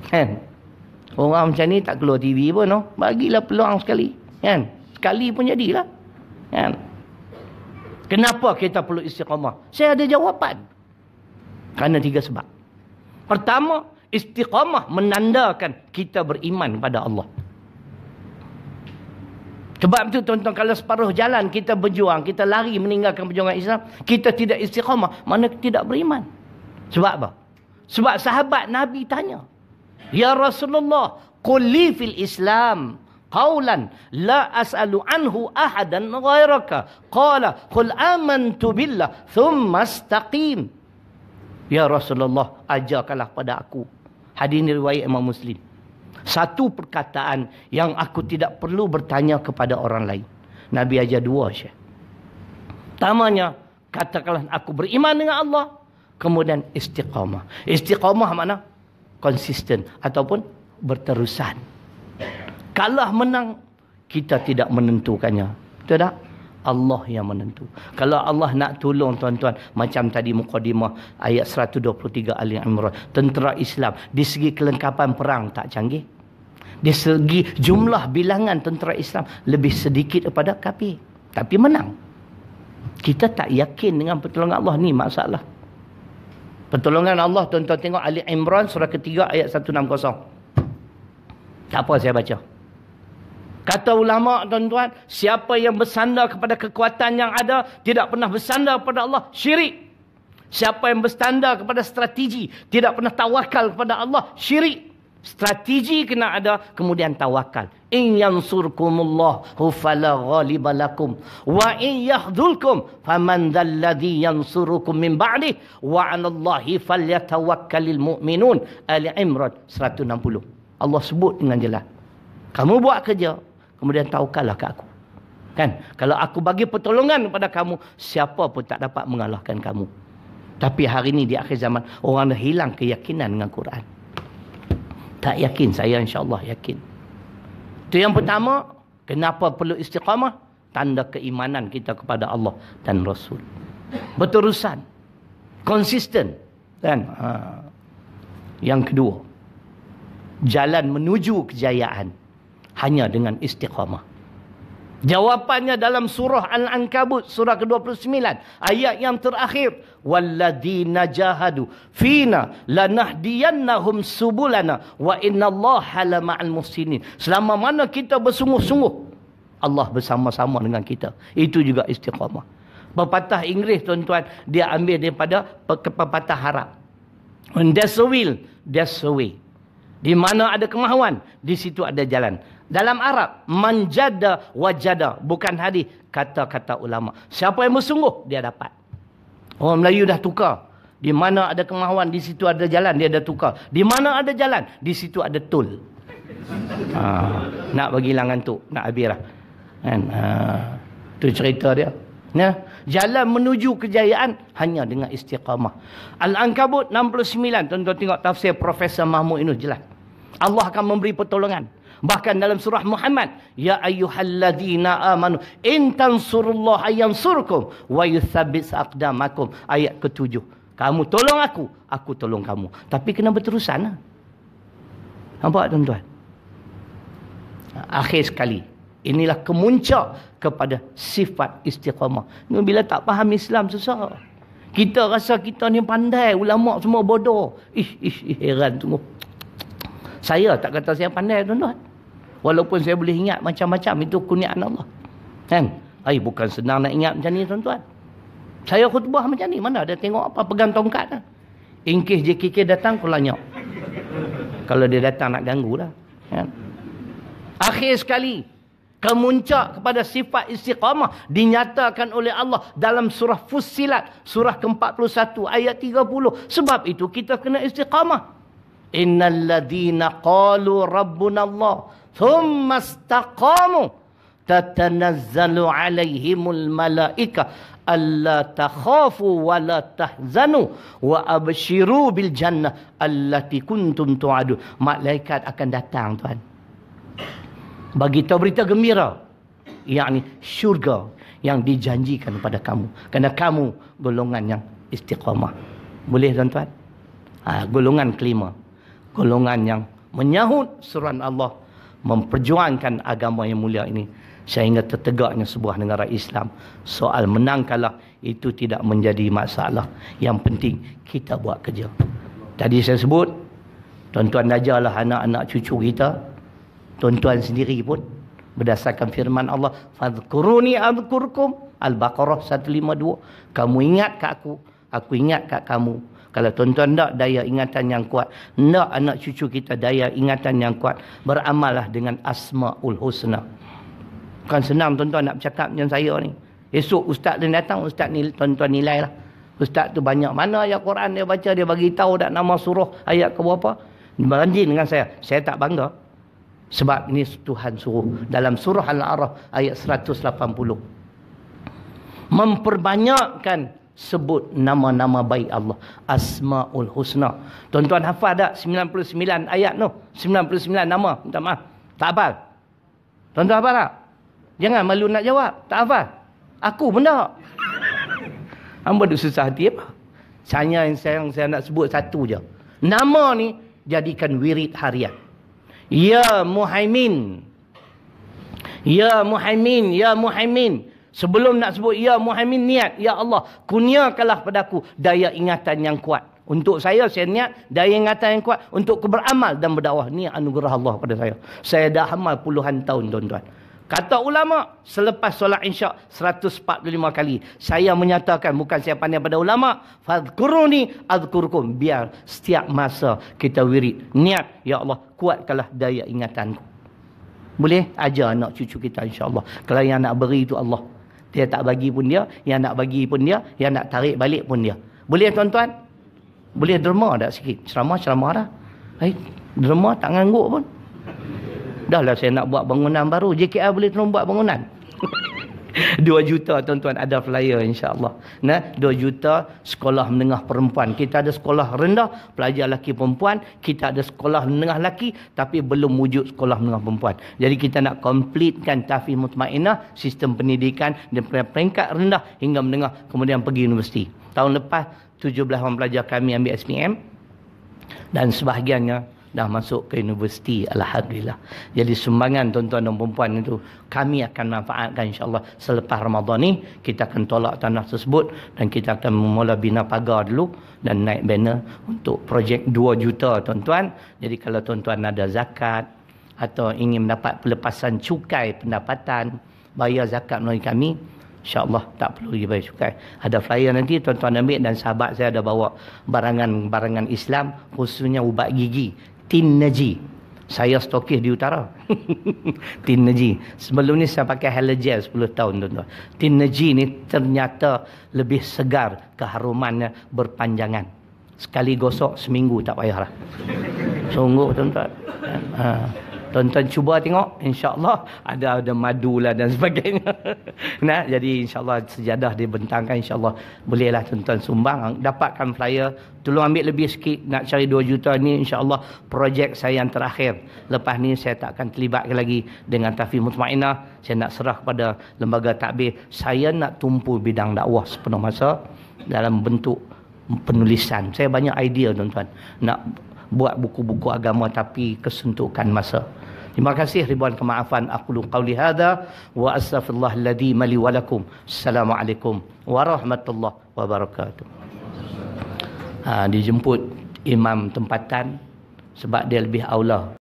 Kan? Orang macam ni tak keluar TV pun. No? Bagilah peluang sekali. Kan? Sekali pun jadilah. Kan? Kenapa kita perlu istiqamah? Saya ada jawapan. Kerana tiga sebab. Pertama, istiqamah menandakan kita beriman pada Allah. Sebab itu tuan-tuan kalau separuh jalan kita berjuang, kita lari meninggalkan perjuangan Islam, kita tidak istiqamah, mana tidak beriman. Sebab apa? Sebab sahabat Nabi tanya. Ya Rasulullah, quli fil Islam qawlan la as'alu anhu ahadan ghayraka. Qala, "Qul amantu billah thumma istaqim." Ya Rasulullah, ajarkanlah pada aku. Hadis ini riwayat Imam Muslim. Satu perkataan yang aku tidak perlu bertanya kepada orang lain. Nabi aja dua saja. Pertamanya, katakanlah aku beriman dengan Allah. Kemudian istiqamah. Istiqamah mana? Konsisten ataupun berterusan. Kalah menang, kita tidak menentukannya. Betul tak? Allah yang menentu. Kalau Allah nak tolong tuan-tuan macam tadi mukadimah ayat 123 Ali Imran, tentera Islam di segi kelengkapan perang tak canggih. Di segi jumlah bilangan tentera Islam lebih sedikit daripada kafir, tapi menang. Kita tak yakin dengan pertolongan Allah ni masalah. Pertolongan Allah tuan-tuan tengok Ali Imran surah ketiga ayat 160. Tak apa saya baca. Kata ulama tuan-tuan, siapa yang bersandar kepada kekuatan yang ada, tidak pernah bersandar kepada Allah, syirik. Siapa yang bersandar kepada strategi, tidak pernah tawakal kepada Allah, syirik. Strategi kena ada, kemudian tawakal. In yansurkumullah hu fala ghalibalakum wa in yahdulkum faman dhalladhi yansurukum min ba'di wa 'alallahi falyatawakkalul mu'minun Ali Imran 160. Allah sebut dengan jelas. Kamu buat kerja, Kemudian tawakallah ke aku. Kan? Kalau aku bagi pertolongan kepada kamu, siapa pun tak dapat mengalahkan kamu. Tapi hari ini di akhir zaman, orang dah hilang keyakinan dengan Quran. Tak yakin, saya insyaAllah yakin. Itu yang pertama, kenapa perlu istiqamah? Tanda keimanan kita kepada Allah dan Rasul. Berterusan. Konsisten. Kan? Ha. Yang kedua, jalan menuju kejayaan hanya dengan istiqamah. Jawapannya dalam surah Al-Ankabut surah ke-29 ayat yang terakhir walladzina jahadu fina lanahdiyannahum subulana wa innallaha la ma'al muhsinin. Selama mana kita bersungguh-sungguh Allah bersama-sama dengan kita. Itu juga istiqamah. Pepatah Inggeris tuan-tuan dia ambil daripada pepatah Arab. When there's a will, there's a way. Di mana ada kemahuan, di situ ada jalan. Dalam Arab, manjada wajada. Bukan hadis. Kata-kata ulama. Siapa yang bersungguh, dia dapat. Orang Melayu dah tukar. Di mana ada kemahuan, di situ ada jalan, dia dah tukar. Di mana ada jalan, di situ ada tul. Ha, nak bagi langan tu, nak habis lah. Kan? Ha, cerita dia. Ya? Jalan menuju kejayaan hanya dengan istiqamah. Al-Ankabut 69. Tuan-tuan tengok tafsir Profesor Mahmud ini jelas. Allah akan memberi pertolongan. Bahkan dalam surah Muhammad, ya ayyuhalladzina amanu in tansurullaha yansurkum wa yuthabbit aqdamakum. Ayat ketujuh. Kamu tolong aku, aku tolong kamu. Tapi kena berterusan. Ah. Nampak tuan-tuan? Akhir sekali. Inilah kemuncak kepada sifat istiqamah. Bila tak faham Islam susah. Kita rasa kita ni pandai. Ulama' semua bodoh. Ih, ih, heran semua. Saya tak kata saya pandai tuan-tuan. Walaupun saya boleh ingat macam-macam itu kurniaan Allah. Kan? Ai bukan senang nak ingat macam ni tuan-tuan. Saya khutbah macam ni mana ada tengok apa pegang tongkat dah. Ingkis JKK datang kulanya. Kalau dia datang nak ganggu dah. Kan? Akhir sekali kemuncak kepada sifat istiqamah dinyatakan oleh Allah dalam surah Fussilat surah ke-41 ayat 30 sebab itu kita kena istiqamah innal ladina qalu rabbunallah thumma istaqamu tatanazzalu alaihimul malaika alla takhafu wala tahzanu wa abshiru bil jannah allati kuntum tu'adu malaikat akan datang tuan bagi tahu berita gembira yakni syurga yang dijanjikan kepada kamu kerana kamu golongan yang istiqamah boleh tuan-tuan ha, golongan kelima golongan yang menyahut seruan Allah memperjuangkan agama yang mulia ini sehingga tertegaknya sebuah negara Islam soal menang kalah itu tidak menjadi masalah yang penting kita buat kerja tadi saya sebut tuan-tuan ajarlah anak-anak cucu kita tuan-tuan sendiri pun berdasarkan firman Allah fadhkuruni adhkurkum Al-Baqarah 152 kamu ingat kat aku aku ingat kat kamu kalau tuan-tuan nak daya ingatan yang kuat, nak anak cucu kita daya ingatan yang kuat, beramallah dengan Asmaul Husna. Bukan senang tuan-tuan nak bercakap dengan saya ni. Esok ustaz dia datang, ustaz ni tuan-tuan nilai lah. Ustaz tu banyak mana ayat Quran dia baca, dia bagi tahu tak nama surah ayat ke berapa. Beranjin dengan saya. Saya tak bangga. Sebab ini Tuhan suruh. Dalam surah Al-A'raf ayat 180. Memperbanyakkan sebut nama-nama baik Allah Asmaul Husna tuan-tuan hafal tak 99 ayat tu 99 nama minta maaf tak hafal tuan-tuan hafal tak jangan malu nak jawab tak hafal aku pun tak hamba duk susah hati apa saya yang sayang saya nak sebut satu je nama ni jadikan wirid harian ya muhaimin ya muhaimin ya muhaimin ya Sebelum nak sebut ya Muhammad niat ya Allah kurniakanlah padaku daya ingatan yang kuat. Untuk saya saya niat daya ingatan yang kuat untuk beramal dan berdakwah ni anugerah Allah pada saya. Saya dah amal puluhan tahun tuan-tuan. Kata ulama selepas solat insyak 145 kali. Saya menyatakan bukan saya pandai pada ulama. Fadkuruni adkurkum. Biar setiap masa kita wirid. Niat, Ya Allah, kuatkanlah daya ingatanku. Boleh? Ajar anak cucu kita insya Allah Kalau yang nak beri itu Allah. Dia tak bagi pun dia, yang nak bagi pun dia, yang nak tarik balik pun dia. Boleh ya, tuan-tuan? Boleh derma tak sikit? Ceramah-ceramah dah. Hai, eh, derma tak ngangguk pun. Dahlah saya nak buat bangunan baru. JKR boleh tolong buat bangunan. *laughs* Dua juta tuan-tuan ada flyer insyaAllah. Nah, dua juta sekolah menengah perempuan. Kita ada sekolah rendah, pelajar lelaki perempuan. Kita ada sekolah menengah lelaki tapi belum wujud sekolah menengah perempuan. Jadi kita nak komplitkan tafih mutmainah, sistem pendidikan dari peringkat rendah hingga menengah kemudian pergi universiti. Tahun lepas 17 orang pelajar kami ambil SPM dan sebahagiannya dah masuk ke universiti alhamdulillah. Jadi sumbangan tuan-tuan dan puan-puan itu kami akan manfaatkan insya-Allah selepas Ramadan ni kita akan tolak tanah tersebut dan kita akan mula bina pagar dulu dan naik banner untuk projek 2 juta tuan-tuan. Jadi kalau tuan-tuan ada zakat atau ingin mendapat pelepasan cukai pendapatan bayar zakat melalui kami InsyaAllah tak perlu lagi bayar cukai. Ada flyer nanti tuan-tuan ambil dan sahabat saya ada bawa barangan-barangan Islam khususnya ubat gigi. Tin Naji. Saya stokis di utara. *laughs* Tin Naji. Sebelum ni saya pakai halogel 10 tahun tuan-tuan. Tin Naji ni ternyata lebih segar keharumannya berpanjangan. Sekali gosok seminggu tak payahlah. Sungguh tuan-tuan. Ha. Tonton cuba tengok insya Allah ada ada madu dan *laughs* sebagainya Nah, Jadi insya Allah sejadah dibentangkan, insya Allah bolehlah tonton sumbang Dapatkan flyer Tolong ambil lebih sikit Nak cari 2 juta ni insya Allah projek saya yang terakhir Lepas ni saya tak akan terlibat lagi Dengan Tafi Mutmainah Saya nak serah kepada lembaga takbir Saya nak tumpu bidang dakwah sepenuh masa Dalam bentuk penulisan Saya banyak idea tuan-tuan Nak buat buku-buku agama tapi kesentukan masa. Terima kasih ribuan kemaafan aku lu qauli hadza wa astaghfirullah ladzi mali wa lakum. Assalamualaikum warahmatullahi wabarakatuh. Ha, dijemput imam tempatan sebab dia lebih aula.